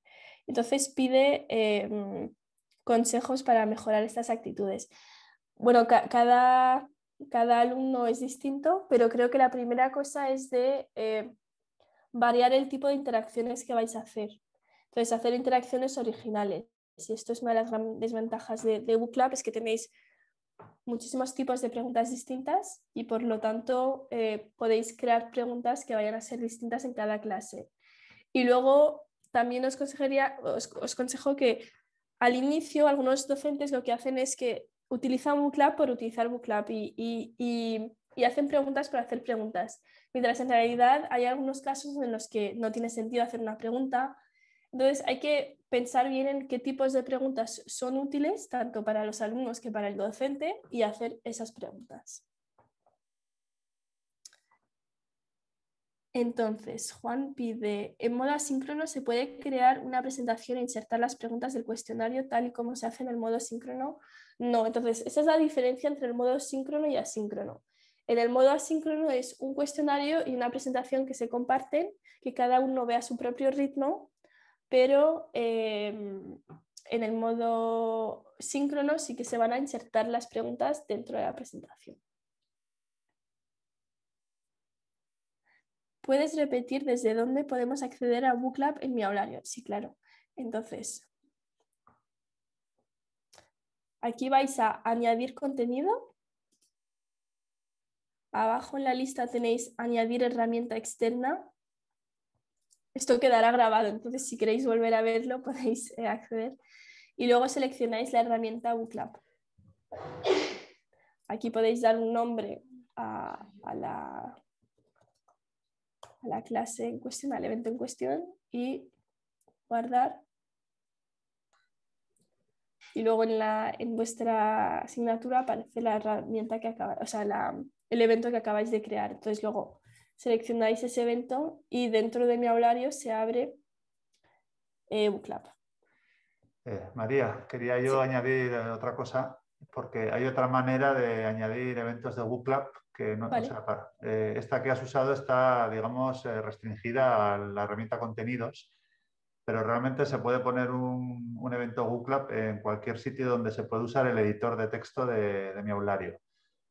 Entonces pide em, consejos para mejorar estas actitudes. Bueno, cada, cada alumno es distinto, pero creo que la primera cosa es de eh, variar el tipo de interacciones que vais a hacer. Entonces, hacer interacciones originales. Y esto es una de las grandes ventajas de, de es que tenéis muchísimos tipos de preguntas distintas y por lo tanto eh, podéis crear preguntas que vayan a ser distintas en cada clase. Y luego también os, os, os consejo que al inicio algunos docentes lo que hacen es que utilizan BookLab por utilizar BookLab y, y, y, y hacen preguntas por hacer preguntas, mientras en realidad hay algunos casos en los que no tiene sentido hacer una pregunta entonces hay que pensar bien en qué tipos de preguntas son útiles, tanto para los alumnos que para el docente, y hacer esas preguntas. Entonces, Juan pide, en modo asíncrono se puede crear una presentación e insertar las preguntas del cuestionario tal y como se hace en el modo síncrono. No, entonces, esa es la diferencia entre el modo síncrono y asíncrono. En el modo asíncrono es un cuestionario y una presentación que se comparten, que cada uno vea su propio ritmo pero em, en el modo síncrono sí que se van a insertar las preguntas dentro de la presentación. ¿Puedes repetir desde dónde podemos acceder a BookLab en mi horario? Sí, claro. Entonces, aquí vais a añadir contenido. Abajo en la lista tenéis añadir herramienta externa esto quedará grabado, entonces si queréis volver a verlo podéis eh, acceder. Y luego seleccionáis la herramienta Booklab. Aquí podéis dar un nombre a, la, a la clase en cuestión, al evento en cuestión y guardar y luego en, la, en vuestra asignatura aparece la herramienta que acaba, o sea, la, el evento que acabáis de crear. Entonces luego seleccionáis ese evento y dentro de mi aulario se abre eh, eh, María, quería yo añadir eh, otra cosa, porque hay otra manera de añadir eventos de Booklab que no te para, eh, esta que has usado está, digamos, restringida a la herramienta contenidos, pero realmente se puede poner un, evento Booklab en cualquier sitio donde se puede usar el editor de texto de, de mi aulario.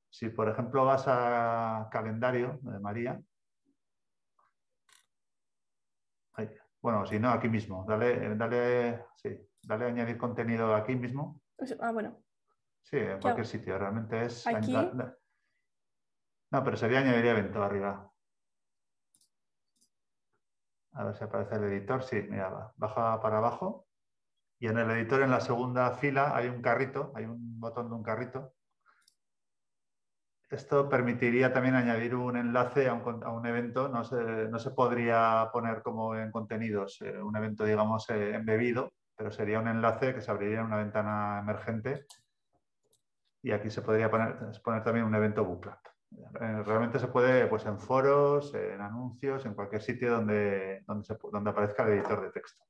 Si, por ejemplo, vas a calendario de María, Bueno, si no, aquí mismo. Eh, dale, sí, dale a añadir contenido aquí mismo. Pues, ah, bueno. Sí, en cualquier sitio. Realmente es. Aquí. No, pero sería añadir evento arriba. A ver si aparece el editor. Sí, mira, baja para abajo. Y en el editor, en la segunda fila, hay un carrito, hay un botón de un carrito esto permitiría también añadir un enlace a un, evento, no se, podría poner como en contenidos eh, un evento, digamos, eh, embebido, pero sería un enlace que se abriría en una ventana emergente y aquí se podría poner, poner también un evento bootcamp. Eh, realmente se puede pues, en foros, en anuncios, en cualquier sitio donde, donde, aparezca el editor de texto.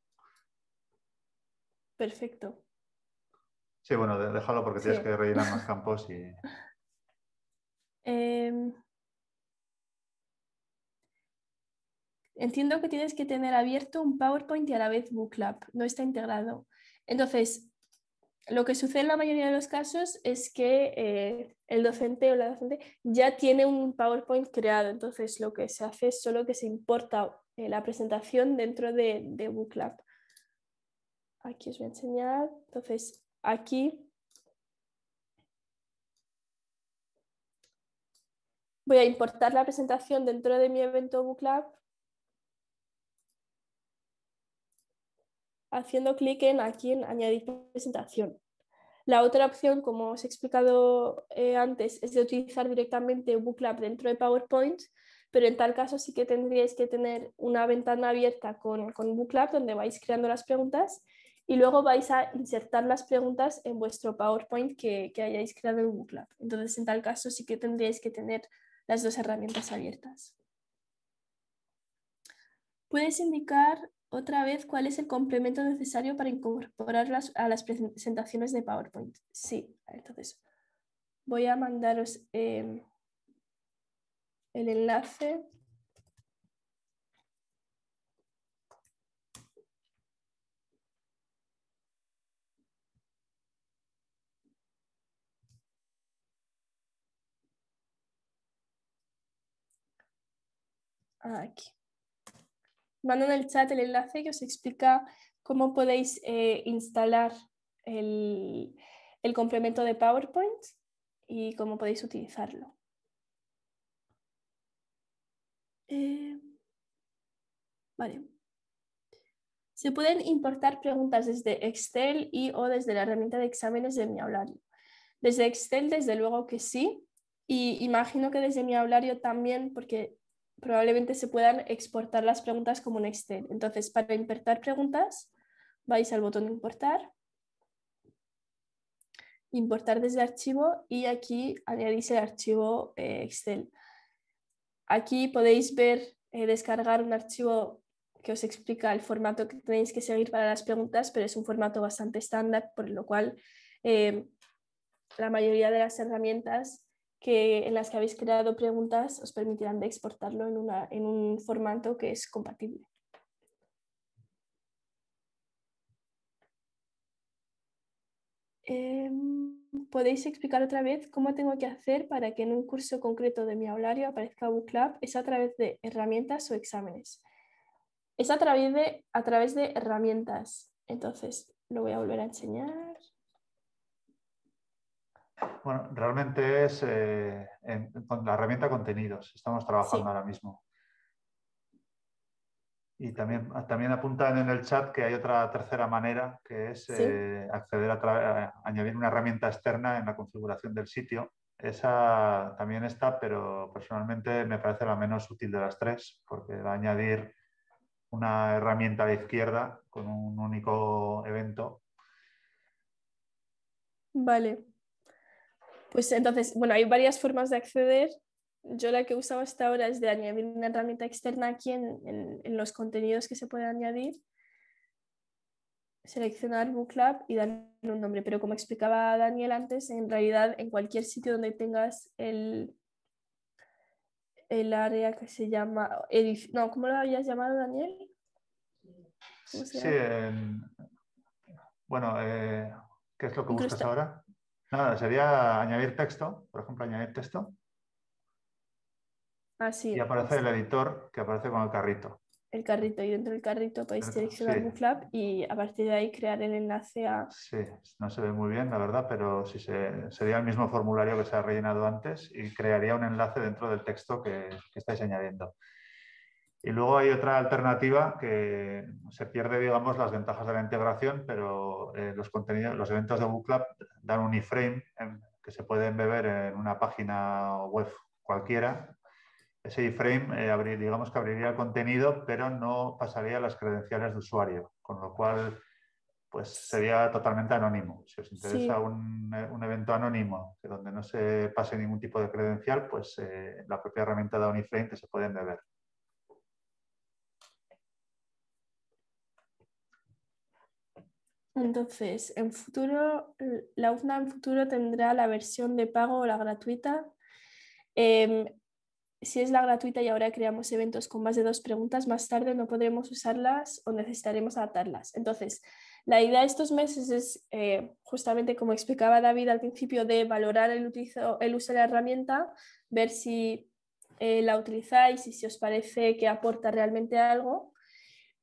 Perfecto. Sí, bueno, déjalo porque tienes que rellenar más campos y... Em, entiendo que tienes que tener abierto un PowerPoint y a la vez BookLab, no está integrado. Entonces, lo que sucede en la mayoría de los casos es que eh, el docente o la docente ya tiene un PowerPoint creado, entonces lo que se hace es solo que se importa eh, la presentación dentro de, de BookLab. Aquí os voy a enseñar, entonces aquí voy a importar la presentación dentro de mi evento BookLab haciendo clic en aquí en añadir presentación. La otra opción, como os he explicado eh, antes, es de utilizar directamente BookLab dentro de PowerPoint, pero en tal caso sí que tendríais que tener una ventana abierta con, con BookLab donde vais creando las preguntas y luego vais a insertar las preguntas en vuestro PowerPoint que, que hayáis creado en BookLab. Entonces, en tal caso sí que tendríais que tener las dos herramientas abiertas. ¿Puedes indicar otra vez cuál es el complemento necesario para incorporarlas a las presentaciones de PowerPoint? Sí, entonces voy a mandaros eh, el enlace Aquí. Mando en el chat el enlace que os explica cómo podéis eh, instalar el, complemento de PowerPoint y cómo podéis utilizarlo. Eh, vale. Se pueden importar preguntas desde Excel y o desde la herramienta de exámenes de mi hablario Desde Excel, desde luego que sí. Y imagino que desde mi aulario también, porque probablemente se puedan exportar las preguntas como un Excel. Entonces, para importar preguntas, vais al botón importar, importar desde archivo y aquí añadís el archivo eh, Excel. Aquí podéis ver, eh, descargar un archivo que os explica el formato que tenéis que seguir para las preguntas, pero es un formato bastante estándar, por lo cual eh, la mayoría de las herramientas que, en las que habéis creado preguntas os permitirán de exportarlo en, un formato que es compatible. Em, ¿Podéis explicar otra vez cómo tengo que hacer para que en un curso concreto de mi aulario aparezca BookLab? ¿Es a través de herramientas o exámenes? Es a través de, a través de herramientas. Entonces, lo voy a volver a enseñar. Bueno, realmente es eh, con la herramienta contenidos. Estamos trabajando ahora mismo. Y también, ah, también apuntan en el chat que hay otra tercera manera, que es eh, acceder a, añadir una herramienta externa en la configuración del sitio. Esa también está, pero personalmente me parece la menos útil de las tres, porque va a añadir una herramienta a la izquierda con un único evento. Vale. Pues entonces, bueno, hay varias formas de acceder. Yo la que he usado hasta ahora es de añadir una herramienta externa aquí en, los contenidos que se pueden añadir, seleccionar BookLab y darle un nombre. Pero como explicaba Daniel antes, en realidad en cualquier sitio donde tengas el, el área que se llama... no, ¿cómo lo habías llamado, Daniel? Sí, bueno, eh, ¿qué es lo que buscas ahora? Nada, sería añadir texto, por ejemplo, añadir texto. Así. Ah, y aparece el editor que aparece con el carrito. El carrito, y dentro del carrito podéis seleccionar sí. y a partir de ahí crear el enlace a. Sí, no se ve muy bien, la verdad, pero si sería el mismo formulario que se ha rellenado antes y crearía un enlace dentro del texto que, que estáis añadiendo. Y luego hay otra alternativa que se pierde, digamos, las ventajas de la integración, pero eh, los contenidos, los eventos de Book Club dan un iframe que se puede embeber en una página web cualquiera. Ese iframe, eh, digamos que abriría el contenido, pero no pasaría las credenciales de usuario, con lo cual pues sería totalmente anónimo. Si os interesa eh, un, evento anónimo donde no se pase ningún tipo de credencial, pues la propia herramienta de iframe que se puede embeber. Entonces, en futuro, la UFNA en futuro tendrá la versión de pago o la gratuita. Em, si es la gratuita y ahora creamos eventos con más de dos preguntas, más tarde no podremos usarlas o necesitaremos adaptarlas. Entonces, la idea de estos meses es, eh, justamente como explicaba David al principio, de valorar el, uso de la herramienta, ver si eh, la utilizáis y si os parece que aporta realmente algo.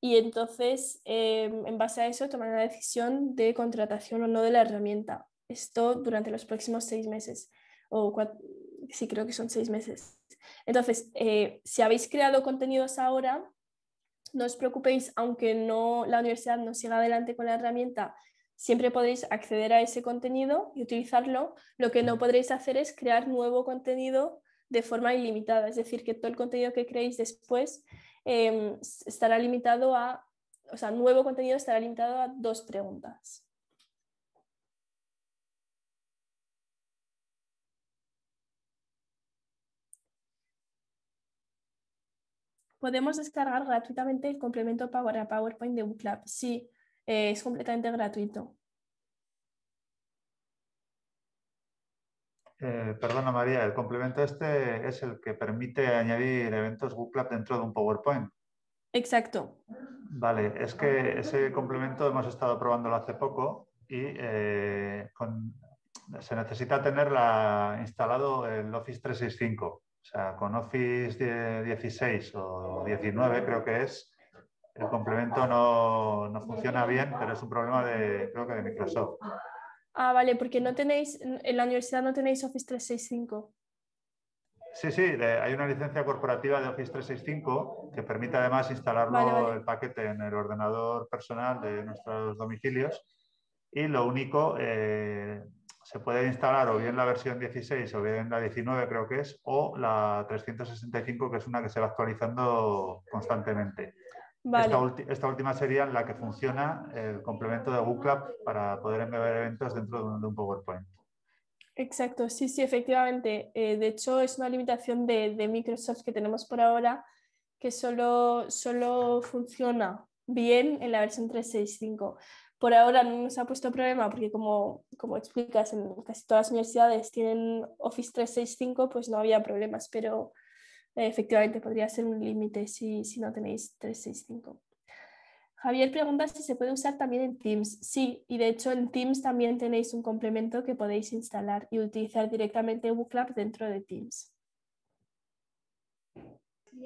Y entonces, em, en base a eso, tomar la decisión de contratación o no de la herramienta. Esto durante los próximos seis meses, o sí creo que son seis meses. Entonces, eh, si habéis creado contenidos ahora, no os preocupéis, aunque no, la universidad no siga adelante con la herramienta, siempre podéis acceder a ese contenido y utilizarlo. Lo que no podréis hacer es crear nuevo contenido de forma ilimitada, es decir, que todo el contenido que creéis después Em, estará limitado a, o sea, nuevo contenido estará limitado a dos preguntas. podemos descargar gratuitamente el complemento a PowerPoint de bootlab? Sí, eh, es completamente gratuito. Eh, perdona María, el complemento este es el que permite añadir eventos Google dentro de un PowerPoint. Exacto. Vale, es que ese complemento hemos estado probándolo hace poco y eh, se necesita tenerla instalado el Office 365. O sea, con Office 16 o 19 creo que es, el complemento no, no funciona bien, pero es un problema de, creo que de Microsoft. Ah, vale, porque no tenéis, en la universidad no tenéis Office 365. Sí, sí, hay una licencia corporativa de Office 365 que permite además instalarlo el paquete en el ordenador personal de nuestros domicilios y lo único, eh, se puede instalar o bien la versión 16 o bien la 19 creo que es, o la 365 que es una que se va actualizando constantemente. Esta, última sería la que funciona el complemento de Google para poder enviar eventos dentro de un, PowerPoint. Exacto, sí, sí, efectivamente. Eh, de hecho, es una limitación de, de, Microsoft que tenemos por ahora que solo, solo funciona bien en la versión 365. Por ahora no nos ha puesto problema porque como, como explicas, en casi todas las universidades tienen Office 365, pues no había problemas, pero efectivamente podría ser un límite si, no tenéis 365. Javier pregunta si se puede usar también en Teams. Sí, y de hecho en Teams también tenéis un complemento que podéis instalar y utilizar directamente en dentro de Teams.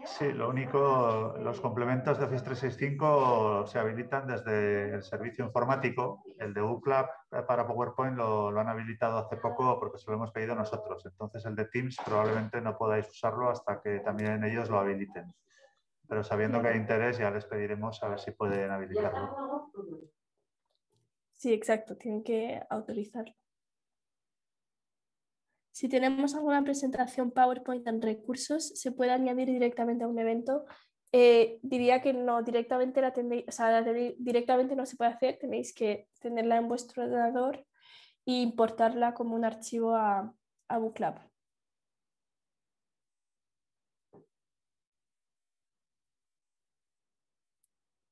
Sí, lo único, los complementos de Office 365 se habilitan desde el servicio informático. El de UCLAP eh, para PowerPoint lo, lo, han habilitado hace poco porque se lo hemos pedido nosotros. Entonces, el de Teams probablemente no podáis usarlo hasta que también ellos lo habiliten. Pero sabiendo que hay interés, ya les pediremos a ver si pueden habilitarlo. Sí, exacto, tienen que autorizarlo. Si tenemos alguna presentación PowerPoint en recursos, se puede añadir directamente a un evento. Eh, diría que no, directamente, la o sea, directamente no se puede hacer, tenéis que tenerla en vuestro ordenador e importarla como un archivo a, a BookLab.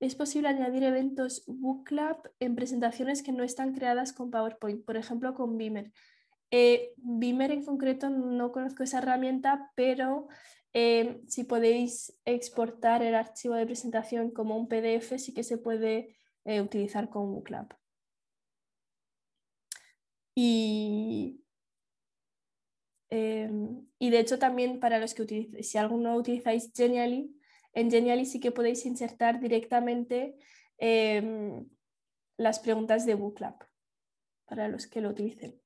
Es posible añadir eventos BookLab en presentaciones que no están creadas con PowerPoint, por ejemplo con Beamer. Eh, en concreto no conozco esa herramienta, pero eh, si podéis exportar el archivo de presentación como un PDF, sí que se puede eh, utilizar con Booklab. Em, y, de hecho también para los que utilicen, si alguno utilizáis Genially, en Genially sí que podéis insertar directamente em, las preguntas de Booklab para los que lo utilicen.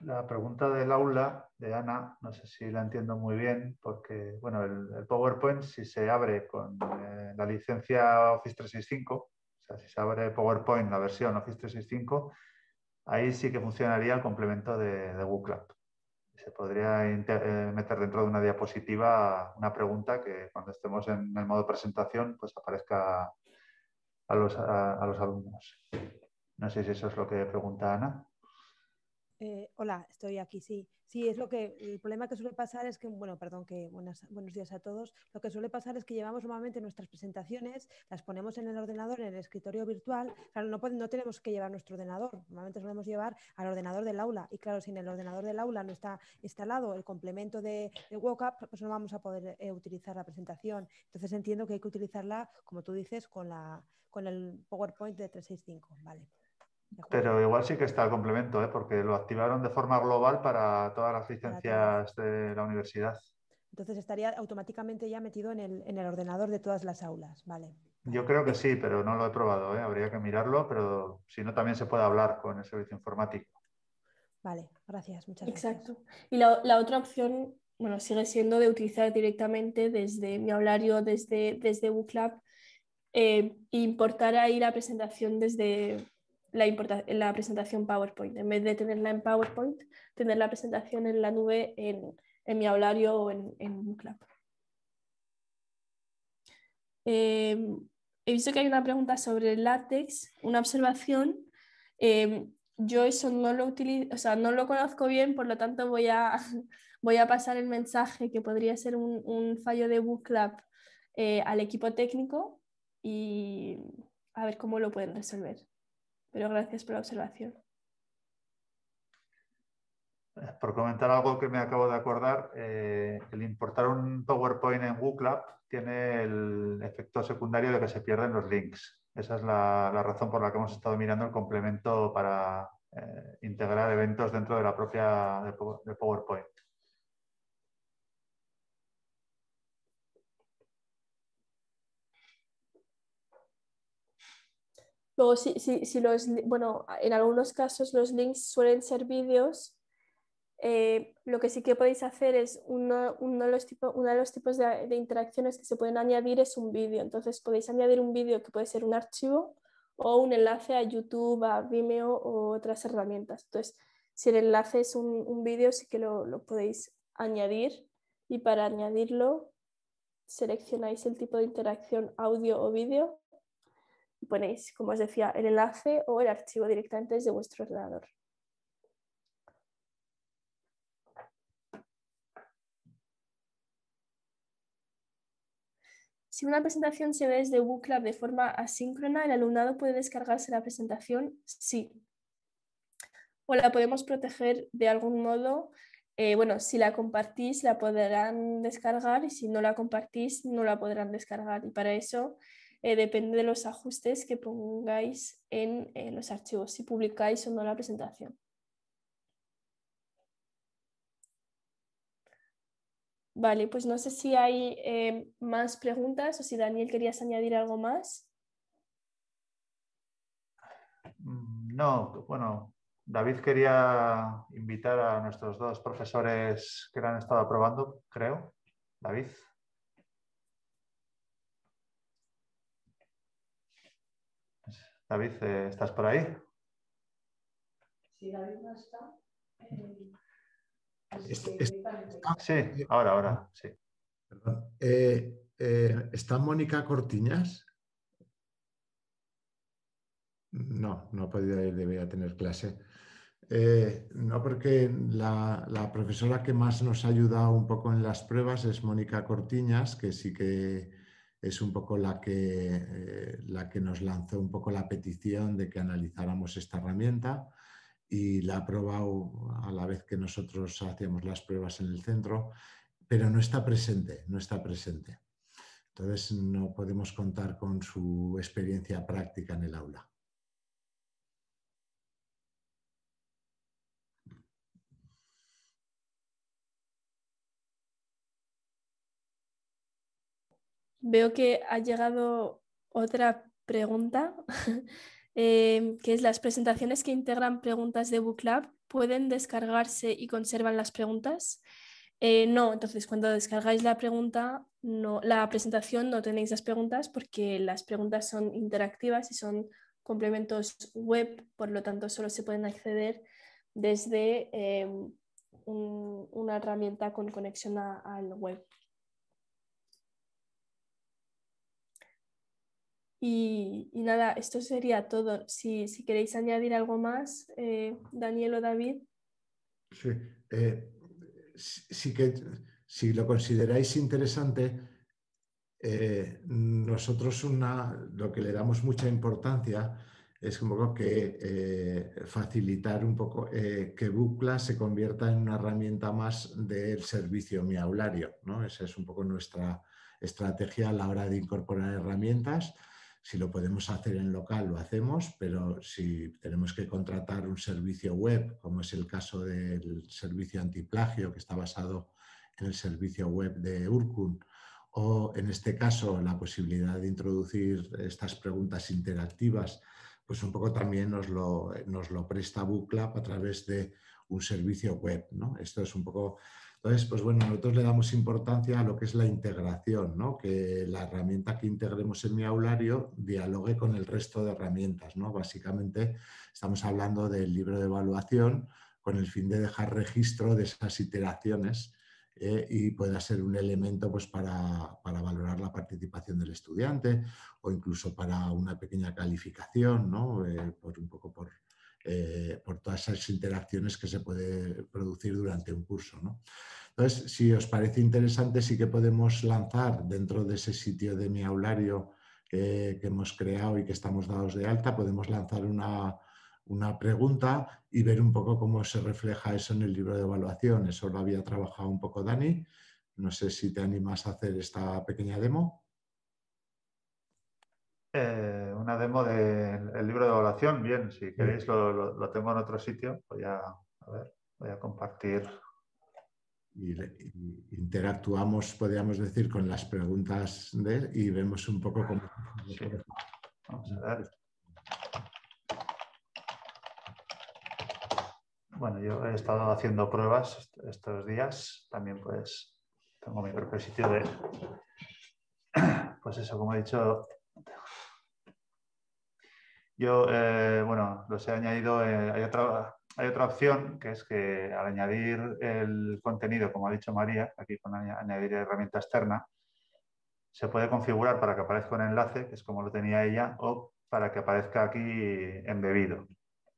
la pregunta del aula de Ana, no sé si la entiendo muy bien, porque bueno, el, PowerPoint si se abre con eh, la licencia Office 365, o sea, si se abre PowerPoint la versión Office 365, ahí sí que funcionaría el complemento de, de Google Se podría eh, meter dentro de una diapositiva una pregunta que cuando estemos en el modo presentación pues aparezca a los alumnos. No sé si eso es lo que pregunta Ana. Eh, hola, estoy aquí, sí. Sí, es lo que el problema que suele pasar es que, bueno, perdón, que buenas, buenos días a todos. Lo que suele pasar es que llevamos normalmente nuestras presentaciones, las ponemos en el ordenador, en el escritorio virtual. Claro, no, no tenemos que llevar nuestro ordenador, normalmente solemos llevar al ordenador del aula. Y claro, si en el ordenador del aula no está instalado el complemento de, de pues no vamos a poder eh, utilizar la presentación. Entonces entiendo que hay que utilizarla, como tú dices, con, la, con el PowerPoint de 365. Vale. Pero igual sí que está el complemento, ¿eh? porque lo activaron de forma global para todas las licencias de la universidad. Entonces estaría automáticamente ya metido en el, ordenador de todas las aulas, ¿vale? Yo creo que sí, pero no lo he probado, ¿eh? habría que mirarlo, pero si no también se puede hablar con el servicio informático. Vale, gracias, muchas gracias. Exacto. Y la, otra opción, bueno, sigue siendo de utilizar directamente desde mi hablario, desde, desde BookLab, eh, importar ahí la presentación desde, la, la presentación PowerPoint. En vez de tenerla en PowerPoint, tener la presentación en la nube, en, mi hablario o en, en em, he visto que hay una pregunta sobre el látex, una observación. Em, yo eso no lo no lo conozco bien, por lo tanto voy a, voy a pasar el mensaje que podría ser un, fallo de BookLab eh, al equipo técnico y a ver cómo lo pueden resolver pero gracias por la observación. Eh, por comentar algo que me acabo de acordar, eh, el importar un PowerPoint en WooClap tiene el efecto secundario de que se pierden los links. Esa es la, razón por la que hemos estado mirando el complemento para eh, integrar eventos dentro de la propia de PowerPoint. Luego, si, si, si los, bueno, en algunos casos los links suelen ser vídeos, eh, lo que sí que podéis hacer es uno, uno de, los de los tipos de, interacciones que se pueden añadir es un vídeo. Entonces podéis añadir un vídeo que puede ser un archivo o un enlace a YouTube, a Vimeo o otras herramientas. Entonces, si el enlace es un, un vídeo, sí que lo, lo, podéis añadir y para añadirlo seleccionáis el tipo de interacción audio o vídeo ponéis, como os decía, el enlace o el archivo directamente desde vuestro ordenador. Si una presentación se ve desde WooClub de forma asíncrona, ¿el alumnado puede descargarse la presentación? Sí. O la podemos proteger de algún modo. Eh, bueno, si la compartís, la podrán descargar y si no la compartís, no la podrán descargar. Y para eso eh, depende de los ajustes que pongáis en los archivos, si publicáis o no la presentación. Vale, pues no sé si hay eh, más preguntas o si Daniel querías añadir algo más. Mm, no, bueno, David quería invitar a nuestros dos profesores que han estado aprobando, creo. David, David, eh, ¿estás por ahí? Sí, David no está. Eh, sí, eh, ahora, ahora, sí. ¿Está Mónica Cortiñas? No, no ha podido ir, debía tener clase. no, porque la, la, profesora que más nos ha ayudado un poco en las pruebas es Mónica Cortiñas, que sí que es un poco la que, eh, la que nos lanzó un poco la petición de que analizáramos esta herramienta y la ha probado a la vez que nosotros hacíamos las pruebas en el centro, pero no está presente, no está presente. Entonces no podemos contar con su experiencia práctica en el aula. Veo que ha llegado otra pregunta, em, que es las presentaciones que integran preguntas de BookLab, ¿pueden descargarse y conservan las preguntas? Eh, no, entonces cuando descargáis la pregunta, no, la presentación no tenéis las preguntas porque las preguntas son interactivas y son complementos web, por lo tanto solo se pueden acceder desde em, una herramienta con conexión al web. Y, nada, esto sería todo. Si, queréis añadir algo más, eh, Daniel o David. Sí, eh, sí que si lo consideráis interesante, eh, nosotros lo que le damos mucha importancia es un que facilitar un poco que Bucla se convierta en una herramienta más del servicio miaulario. ¿no? Esa es un poco nuestra estrategia a la hora de incorporar herramientas si lo podemos hacer en local, lo hacemos, pero si tenemos que contratar un servicio web, como es el caso del servicio antiplagio, que está basado en el servicio web de Urkun, o en este caso la posibilidad de introducir estas preguntas interactivas, pues un poco también nos lo, nos lo presta BookLab a través de un servicio web. ¿no? Esto es un poco entonces, pues bueno, nosotros le damos importancia a lo que es la integración, que la herramienta que integremos en mi aulario dialogue con el resto de herramientas. ¿no? Básicamente estamos hablando del libro de evaluación con el fin de dejar registro de esas iteraciones eh, y pueda ser un elemento pues, para, para, valorar la participación del estudiante o incluso para una pequeña calificación, ¿no? Eh, un poco por, eh, por todas esas interacciones que se puede producir durante un curso. Entonces, si os parece interesante, sí que podemos lanzar dentro de ese sitio de mi aulario eh, que hemos creado y que estamos dados de alta, podemos lanzar una, una pregunta y ver un poco cómo se refleja eso en el libro de evaluación. Eso lo había trabajado un poco Dani. No sé si te animas a hacer esta pequeña demo. Eh, una demo del libro de evaluación. Bien, si queréis lo, tengo en otro sitio. Voy a, compartir. Y, interactuamos, podríamos decir, con las preguntas de él y vemos un poco cómo. Vamos a ver. Bueno, yo he estado haciendo pruebas estos días. También pues tengo mi propio sitio de, pues eso, como he dicho, yo, eh, bueno, los he añadido, eh, hay, otra, opción que es que al añadir el contenido, como ha dicho María, aquí con añadir herramienta externa, se puede configurar para que aparezca un enlace, que es como lo tenía ella, o para que aparezca aquí embebido.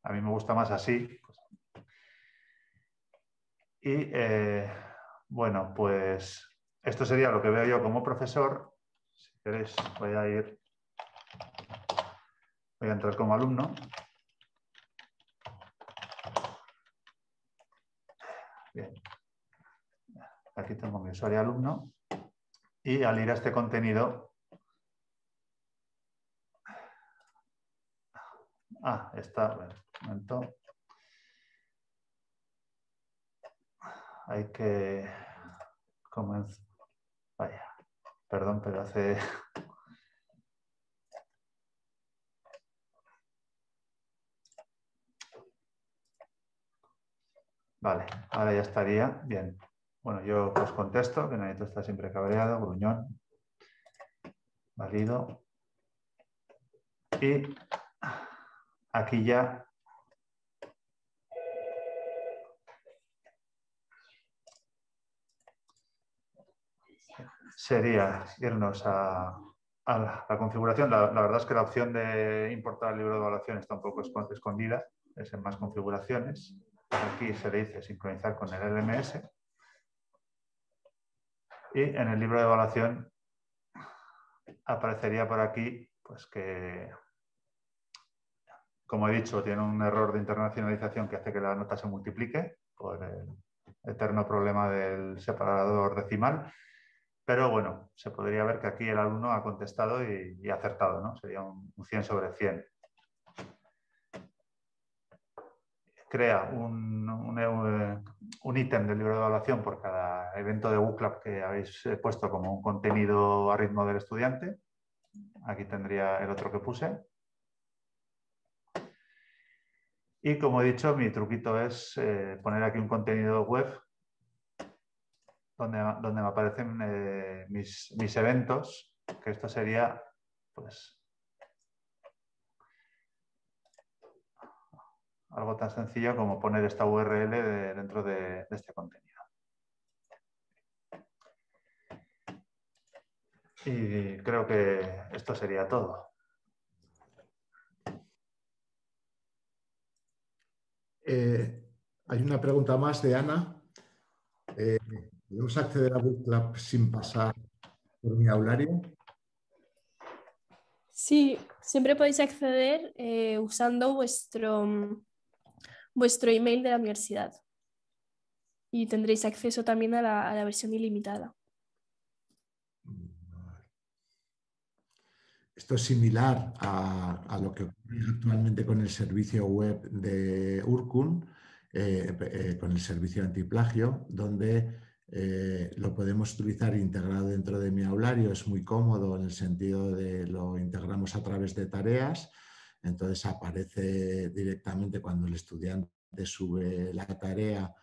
A mí me gusta más así. Pues. Y eh, bueno, pues esto sería lo que veo yo como profesor. Si queréis, voy a ir Voy a entrar como alumno. Bien. Aquí tengo mi usuario alumno. Y al ir a este contenido... Ah, está. Un momento. Hay que comenzar. Vaya, perdón, pero hace Vale, ahora ya estaría. Bien. Bueno, yo os contesto, que Nanito está siempre cabreado, gruñón, válido. Y aquí ya sería irnos a, la, configuración. La, verdad es que la opción de importar el libro de está un poco escondida, es en más configuraciones. Aquí se le dice sincronizar con el LMS. Y en el libro de evaluación aparecería por aquí pues que, como he dicho, tiene un error de internacionalización que hace que la nota se multiplique por el eterno problema del separador decimal. Pero bueno, se podría ver que aquí el alumno ha contestado y, ha acertado, ¿no? Sería un 100 sobre 100. crea un, eh, ítem del libro de evaluación por cada evento de WCLAP que habéis eh, puesto como un contenido a ritmo del estudiante. Aquí tendría el otro que puse. Y como he dicho, mi truquito es eh, poner aquí un contenido web donde, donde me aparecen mis, eventos, que esto sería pues, algo tan sencillo como poner esta URL dentro de, este contenido. Y creo que esto sería todo. Eh, hay una pregunta más de Ana. Eh, ¿Podemos acceder a Book sin pasar por mi aulario? Sí, siempre podéis acceder eh, usando vuestro mm, vuestro email de la universidad. Y tendréis acceso también a la, versión ilimitada. Esto es similar a, lo que ocurre actualmente con el servicio web de Urkun, eh, eh, con el servicio antiplagio, donde eh, lo podemos utilizar integrado dentro de mi aulario. Es muy cómodo en el sentido de lo integramos a través de tareas entonces aparece directamente cuando el estudiante sube la tarea,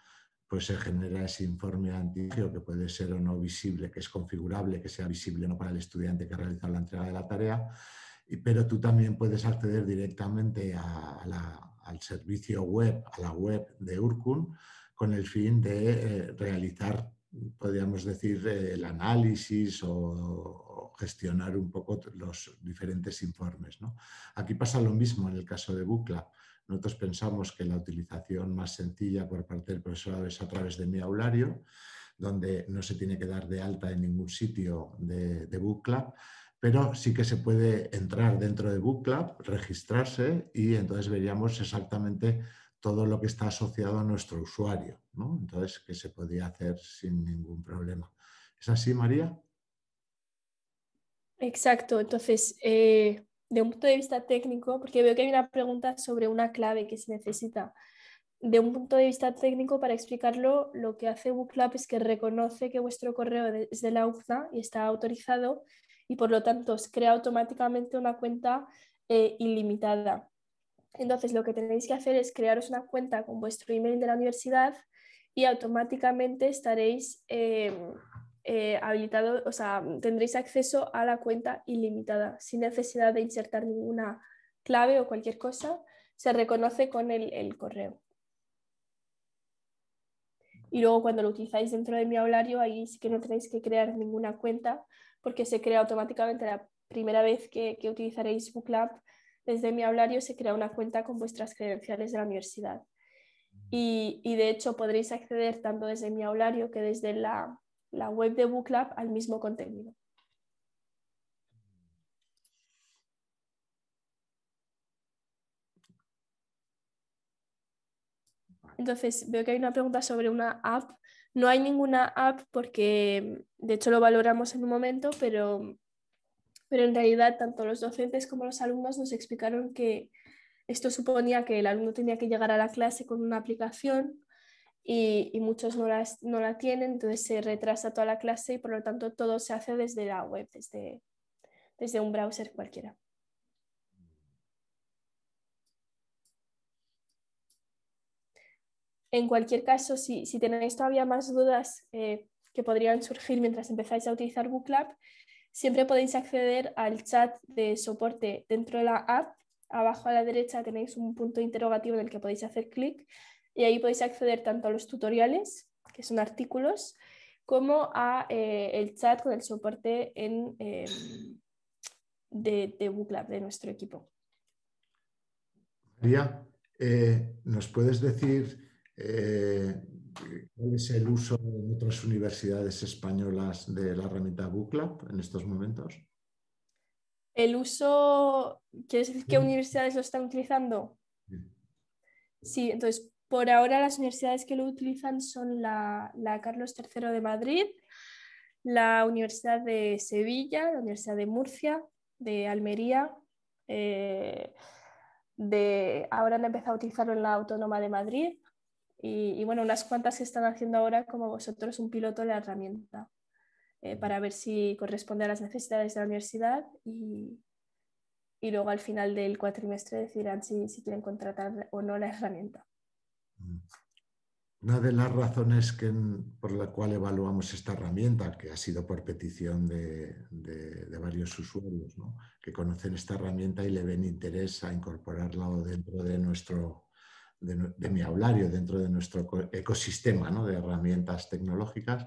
pues se genera ese informe antiguo que puede ser o no visible, que es configurable, que sea visible o no para el estudiante que ha realizado la entrega de la tarea, pero tú también puedes acceder directamente al servicio web, a la web de Urkun, con el fin de eh, realizar podríamos decir, eh, el análisis o, gestionar un poco los diferentes informes. Aquí pasa lo mismo en el caso de BookLab. Nosotros pensamos que la utilización más sencilla por parte del profesor es a través de mi aulario, donde no se tiene que dar de alta en ningún sitio de, BookLab, pero sí que se puede entrar dentro de BookLab, registrarse y entonces veríamos exactamente todo lo que está asociado a nuestro usuario, ¿no? Entonces, que se podía hacer sin ningún problema. ¿Es así, María? Exacto, entonces, eh, de un punto de vista técnico, porque veo que hay una pregunta sobre una clave que se necesita. De un punto de vista técnico, para explicarlo, lo que hace Booklab es que reconoce que vuestro correo es de la UFNA y está autorizado y por lo tanto os crea automáticamente una cuenta eh, ilimitada. Entonces, lo que tenéis que hacer es crearos una cuenta con vuestro email de la universidad y automáticamente estaréis eh, eh, habilitados, o sea, tendréis acceso a la cuenta ilimitada sin necesidad de insertar ninguna clave o cualquier cosa. Se reconoce con el, correo. Y luego cuando lo utilizáis dentro de mi aulario, ahí sí que no tenéis que crear ninguna cuenta porque se crea automáticamente la primera vez que, que utilizaréis BookLab desde mi hablario se crea una cuenta con vuestras credenciales de la universidad. Y, de hecho podréis acceder tanto desde mi hablario que desde la, la web de BookLab al mismo contenido. Entonces, veo que hay una pregunta sobre una app. No hay ninguna app porque, de hecho, lo valoramos en un momento, pero pero en realidad tanto los docentes como los alumnos nos explicaron que esto suponía que el alumno tenía que llegar a la clase con una aplicación y, muchos no, no la tienen, entonces se retrasa toda la clase y por lo tanto todo se hace desde la web, desde, un browser cualquiera. En cualquier caso, si, tenéis todavía más dudas eh, que podrían surgir mientras empezáis a utilizar BookLab, Siempre podéis acceder al chat de soporte dentro de la app. Abajo a la derecha tenéis un punto interrogativo en el que podéis hacer clic y ahí podéis acceder tanto a los tutoriales, que son artículos, como a eh, el chat con el soporte en, em, de, de Booklab, de nuestro equipo. María, eh, ¿nos puedes decir eh, ¿Cuál es el uso en otras universidades españolas de la herramienta BookLab en estos momentos? El uso, ¿quieres decir qué universidades lo están utilizando? Sí, entonces, por ahora las universidades que lo utilizan son la, la Carlos III de Madrid, la Universidad de Sevilla, la Universidad de Murcia, de Almería, eh, de, ahora han empezado a utilizarlo en la Autónoma de Madrid, y, bueno, unas cuantas que están haciendo ahora como vosotros un piloto de la herramienta eh, para ver si corresponde a las necesidades de la universidad y, y luego al final del cuatrimestre decidirán si, si, quieren contratar o no la herramienta. Una de las razones que, por la cual evaluamos esta herramienta, que ha sido por petición de, de, varios usuarios, que conocen esta herramienta y le ven interés a incorporarla dentro de nuestro de, mi hablario dentro de nuestro ecosistema de herramientas tecnológicas,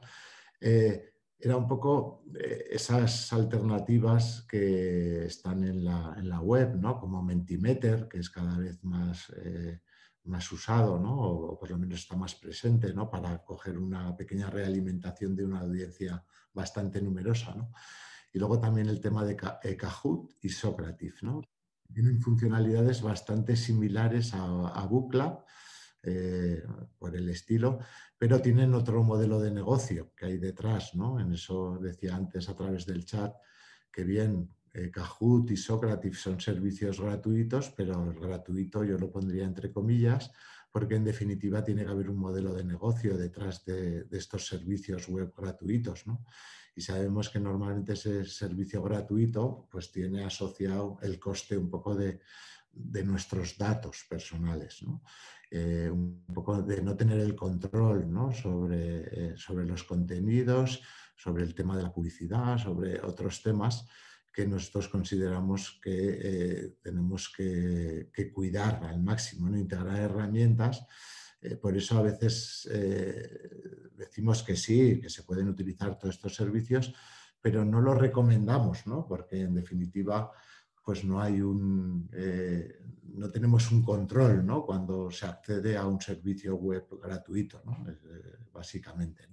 eran eh, era un poco eh, esas alternativas que están en la, web, ¿no? como Mentimeter, que es cada vez más, eh, más usado, o, por lo menos está más presente, ¿no? para coger una pequeña realimentación de una audiencia bastante numerosa. Y luego también el tema de Kahoot y Socrative, ¿no? tienen funcionalidades bastante similares a, a eh, por el estilo, pero tienen otro modelo de negocio que hay detrás, ¿no? En eso decía antes a través del chat que bien, eh, Kahoot y Socrative son servicios gratuitos, pero el gratuito yo lo pondría entre comillas, porque en definitiva tiene que haber un modelo de negocio detrás de, de estos servicios web gratuitos, ¿no? y sabemos que normalmente ese servicio gratuito pues tiene asociado el coste un poco de, nuestros datos personales, eh, un poco de no tener el control eh, sobre, los contenidos, sobre el tema de la publicidad, sobre otros temas que nosotros consideramos que eh, tenemos que, que, cuidar al máximo, ¿no? integrar herramientas eh, por eso a veces eh, decimos que sí, que se pueden utilizar todos estos servicios, pero no los recomendamos, porque en definitiva pues eh, no tenemos un control cuando se accede a un servicio web gratuito, básicamente.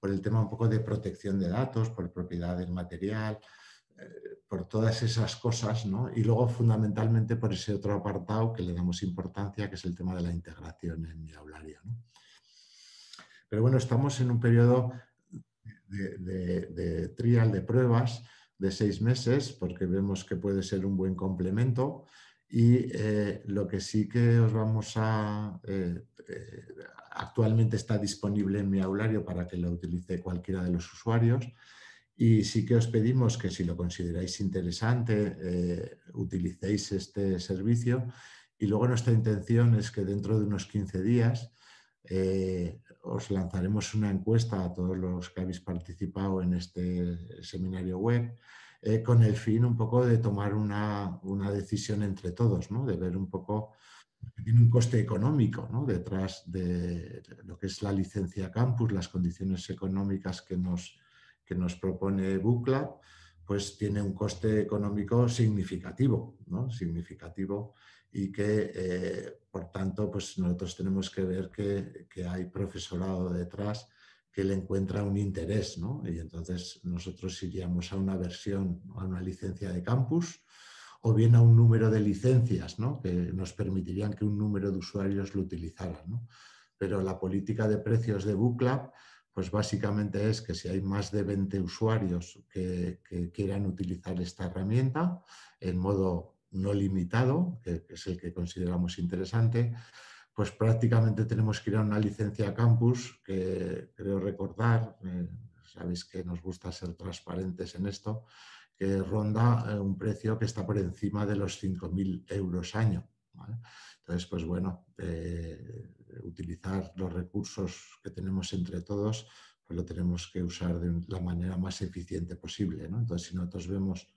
Por el tema un poco de protección de datos, por propiedad del material, por todas esas cosas, Y luego fundamentalmente por ese otro apartado que le damos importancia, que es el tema de la integración en mi aulario, Pero bueno, estamos en un periodo de, trial de pruebas de seis meses, porque vemos que puede ser un buen complemento. Y eh, lo que sí que os vamos a... Eh, eh, actualmente está disponible en mi aulario para que lo utilice cualquiera de los usuarios y sí que os pedimos que si lo consideráis interesante, eh, utilicéis este servicio. Y luego nuestra intención es que dentro de unos 15 días eh, os lanzaremos una encuesta a todos los que habéis participado en este seminario web eh, con el fin un poco de tomar una, decisión entre todos, de ver un poco que tiene un coste económico ¿no? detrás de lo que es la licencia campus, las condiciones económicas que nos, que nos propone BookLab, pues tiene un coste económico significativo, ¿no? Significativo y que, eh, por tanto, pues nosotros tenemos que ver que, que, hay profesorado detrás que le encuentra un interés, ¿no? Y entonces nosotros iríamos a una versión, a una licencia de campus o bien a un número de licencias, ¿no? Que nos permitirían que un número de usuarios lo utilizaran, ¿no? Pero la política de precios de BookLab pues básicamente es que si hay más de 20 usuarios que, quieran utilizar esta herramienta en modo no limitado, que es el que consideramos interesante, pues prácticamente tenemos que ir a una licencia campus, que creo recordar, eh, sabéis que nos gusta ser transparentes en esto, que ronda eh, un precio que está por encima de los 5.000 euros año. Entonces, pues bueno, eh, utilizar los recursos que tenemos entre todos, pues lo tenemos que usar de la manera más eficiente posible. Entonces, si nosotros vemos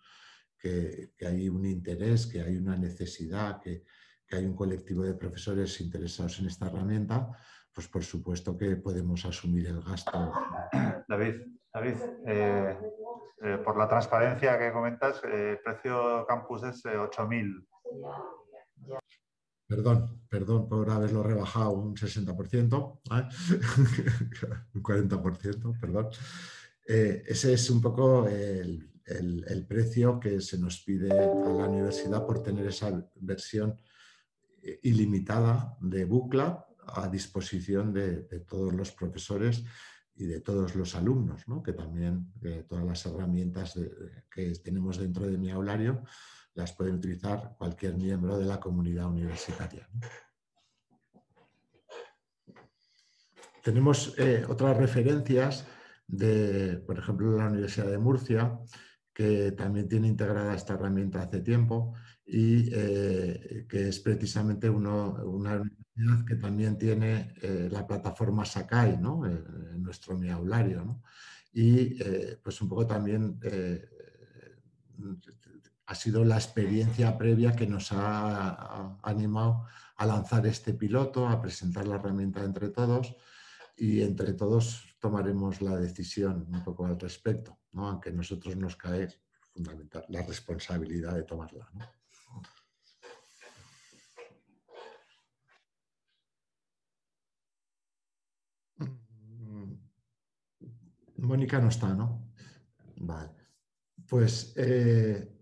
que, hay un interés, que hay una necesidad, que, hay un colectivo de profesores interesados en esta herramienta, pues por supuesto que podemos asumir el gasto. David, David eh, eh, por la transparencia que comentas, eh, el precio campus es 8.000 Perdón, perdón por haberlo rebajado un 60%, un 40%, perdón. Eh, ese es un poco el, precio que se nos pide a la universidad por tener esa versión eh, ilimitada de Bucla a disposición de, todos los profesores y de todos los alumnos, que también eh, todas las herramientas que tenemos dentro de mi aulario las puede utilizar cualquier miembro de la comunidad universitaria. Tenemos eh, otras referencias de, por ejemplo, la Universidad de Murcia, que también tiene integrada esta herramienta hace tiempo y eh, que es precisamente una universidad que también tiene eh, la plataforma Sakai, nuestro miaulario. Y pues un poco también ha sido la experiencia previa que nos ha animado a lanzar este piloto, a presentar la herramienta entre todos y entre todos tomaremos la decisión un poco al respecto, ¿no? aunque nosotros nos cae fundamental la responsabilidad de tomarla. Mm, mm, mm. Mónica no está, ¿no? Vale. Pues eh,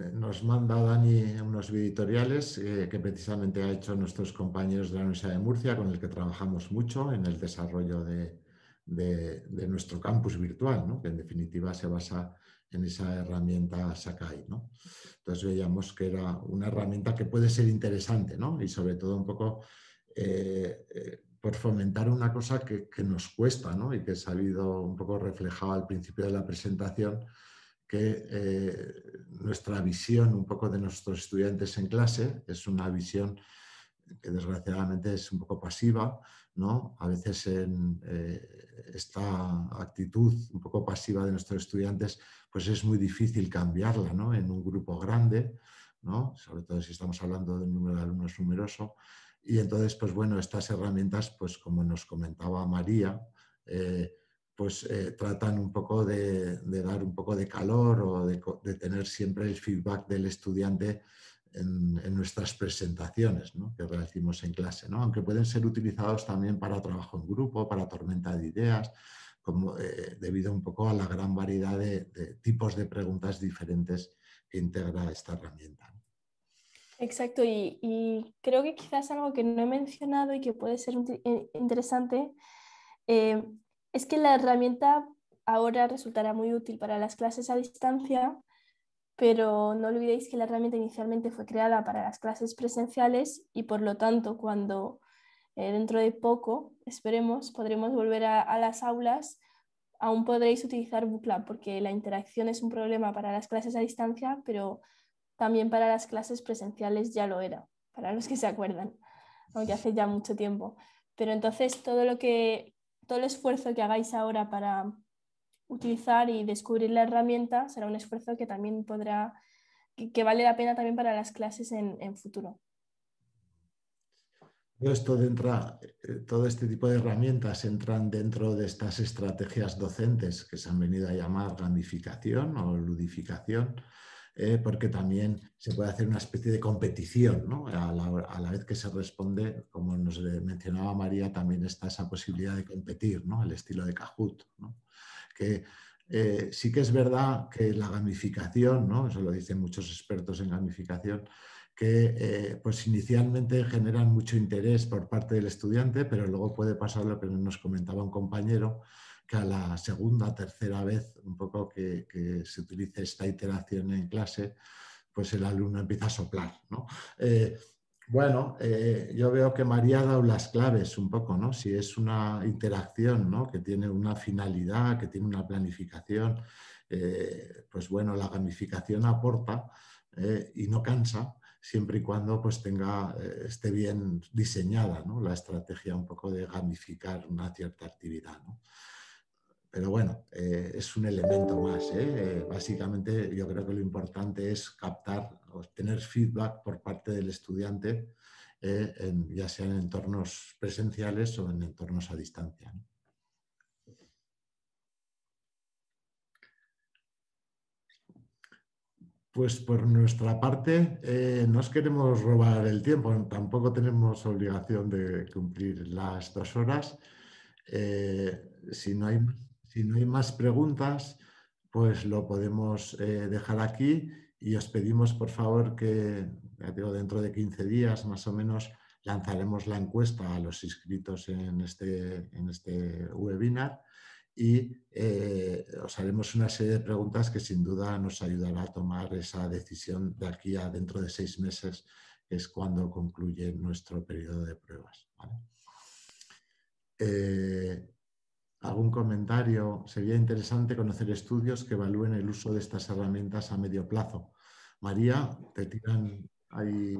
eh, nos manda Dani unos editoriales eh, que precisamente ha hecho nuestros compañeros de la Universidad de Murcia, con el que trabajamos mucho en el desarrollo de, nuestro campus virtual, que en definitiva se basa en esa herramienta Sakai. Entonces veíamos que era una herramienta que puede ser interesante y sobre todo un poco eh, por fomentar una cosa que, nos cuesta y que ha salido un poco reflejado al principio de la presentación, que eh, nuestra visión un poco de nuestros estudiantes en clase es una visión que desgraciadamente es un poco pasiva, ¿no? A veces en, eh, esta actitud un poco pasiva de nuestros estudiantes, pues es muy difícil cambiarla, ¿no? En un grupo grande, ¿no? Sobre todo si estamos hablando de un número de alumnos numeroso. Y entonces, pues bueno, estas herramientas, pues como nos comentaba María, eh, pues eh, tratan un poco de, dar un poco de calor o de, tener siempre el feedback del estudiante en, nuestras presentaciones que realizamos en clase, aunque pueden ser utilizados también para trabajo en grupo, para tormenta de ideas, eh, debido un poco a la gran variedad de, tipos de preguntas diferentes que integra esta herramienta. Exacto, y, creo que quizás algo que no he mencionado y que puede ser eh, interesante es que la herramienta ahora resultará muy útil para las clases a distancia, pero no olvidéis que la herramienta inicialmente fue creada para las clases presenciales y por lo tanto cuando eh, dentro de poco, esperemos, podremos volver a, a las aulas, aún podréis utilizar Bucla porque la interacción es un problema para las clases a distancia, pero también para las clases presenciales ya lo era, para los que se acuerdan, aunque hace ya mucho tiempo. Pero entonces todo lo que todo el esfuerzo que hagáis ahora para utilizar y descubrir la herramienta será un esfuerzo que también podrá, que, vale la pena también para las clases en, futuro. Eh, todo este tipo de herramientas entran dentro de estas estrategias docentes que se han venido a llamar gamificación o ludificación eh, porque también se puede hacer una especie de competición, ¿no? a, la, vez que se responde, como nos mencionaba María, también está esa posibilidad de competir, ¿no? El estilo de Kahoot, ¿no? Que eh, sí que es verdad que la gamificación, ¿no? Eso lo dicen muchos expertos en gamificación, que eh, pues inicialmente generan mucho interés por parte del estudiante, pero luego puede pasar lo que nos comentaba un compañero, que a la segunda, tercera vez, un poco que, se utilice esta iteración en clase, pues el alumno empieza a soplar. Eh, bueno, eh, yo veo que María ha dado las claves un poco, ¿no? Si es una interacción, Que tiene una finalidad, que tiene una planificación, eh, pues bueno, la gamificación aporta y no cansa, siempre y cuando pues tenga, esté bien diseñada, La estrategia un poco de gamificar una cierta actividad, ¿no? Pero bueno, eh, es un elemento más. ¿eh? Eh, básicamente yo creo que lo importante es captar o tener feedback por parte del estudiante, ya sea en entornos presenciales o en entornos a distancia. Pues por nuestra parte, no os queremos robar el tiempo, tampoco tenemos obligación de cumplir las dos horas. si no hay si no hay más preguntas, pues lo podemos eh, dejar aquí y os pedimos, por favor, que dentro de 15 días más o menos lanzaremos la encuesta a los inscritos en este, en este webinar y eh, os haremos una serie de preguntas que sin duda nos ayudará a tomar esa decisión de aquí a dentro de seis meses, que es cuando concluye nuestro periodo de pruebas. Eh, algún comentario. Sería interesante conocer estudios que evalúen el uso de estas herramientas a medio plazo. María, te tiran ahí.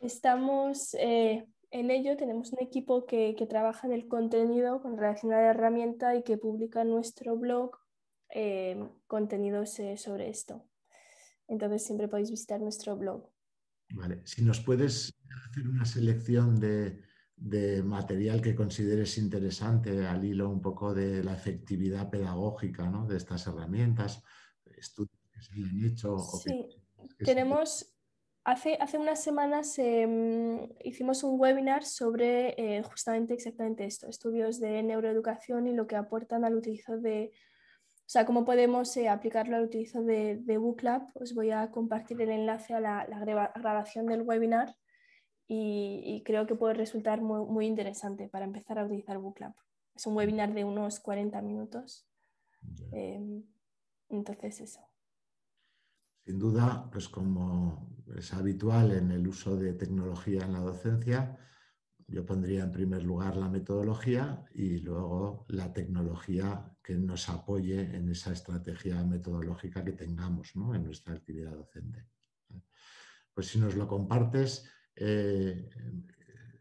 Estamos eh, en ello, tenemos un equipo que, trabaja en el contenido con relación a la herramienta y que publica en nuestro blog eh, contenidos eh, sobre esto. Entonces siempre podéis visitar nuestro blog. Vale, si nos puedes hacer una selección de, de material que consideres interesante al hilo un poco de la efectividad pedagógica de estas herramientas, estudios que se hecho. Sí, tenemos, hace, hace unas semanas em, hicimos un webinar sobre eh, justamente exactamente esto, estudios de neuroeducación y lo que aportan al utilizo de, o sea, cómo podemos eh, aplicarlo al utilizo de, de BookLab. Os voy a compartir el enlace a la grabación del webinar y, creo que puede resultar muy, interesante para empezar a utilizar BookLab. Es un webinar de unos 40 minutos. Em, entonces, eso. Sin duda, pues como es habitual en el uso de tecnología en la docencia, yo pondría en primer lugar la metodología y luego la tecnología que nos apoye en esa estrategia metodológica que tengamos en nuestra actividad docente. Pues si nos lo compartes, eh,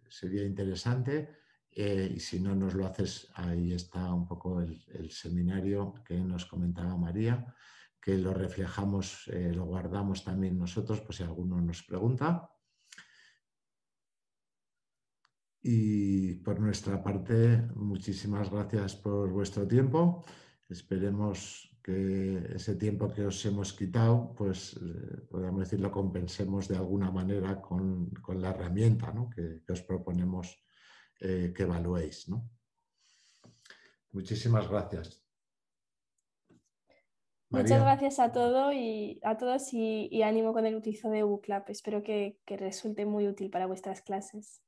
sería interesante. Eh, y si no nos lo haces, ahí está un poco el, seminario que nos comentaba María, que lo reflejamos, eh, lo guardamos también nosotros, por si alguno nos pregunta. Y por nuestra parte, muchísimas gracias por vuestro tiempo. Esperemos que ese tiempo que os hemos quitado, pues eh, podríamos decir, lo compensemos de alguna manera con, la herramienta que, os proponemos eh, que evaluéis. Muchísimas gracias. Muchas gracias a, todo y, a todos y, ánimo con el utilizo de UCLAP. Espero que resulte muy útil para vuestras clases.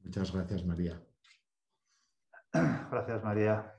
Muchas gracias, María. Gracias, María.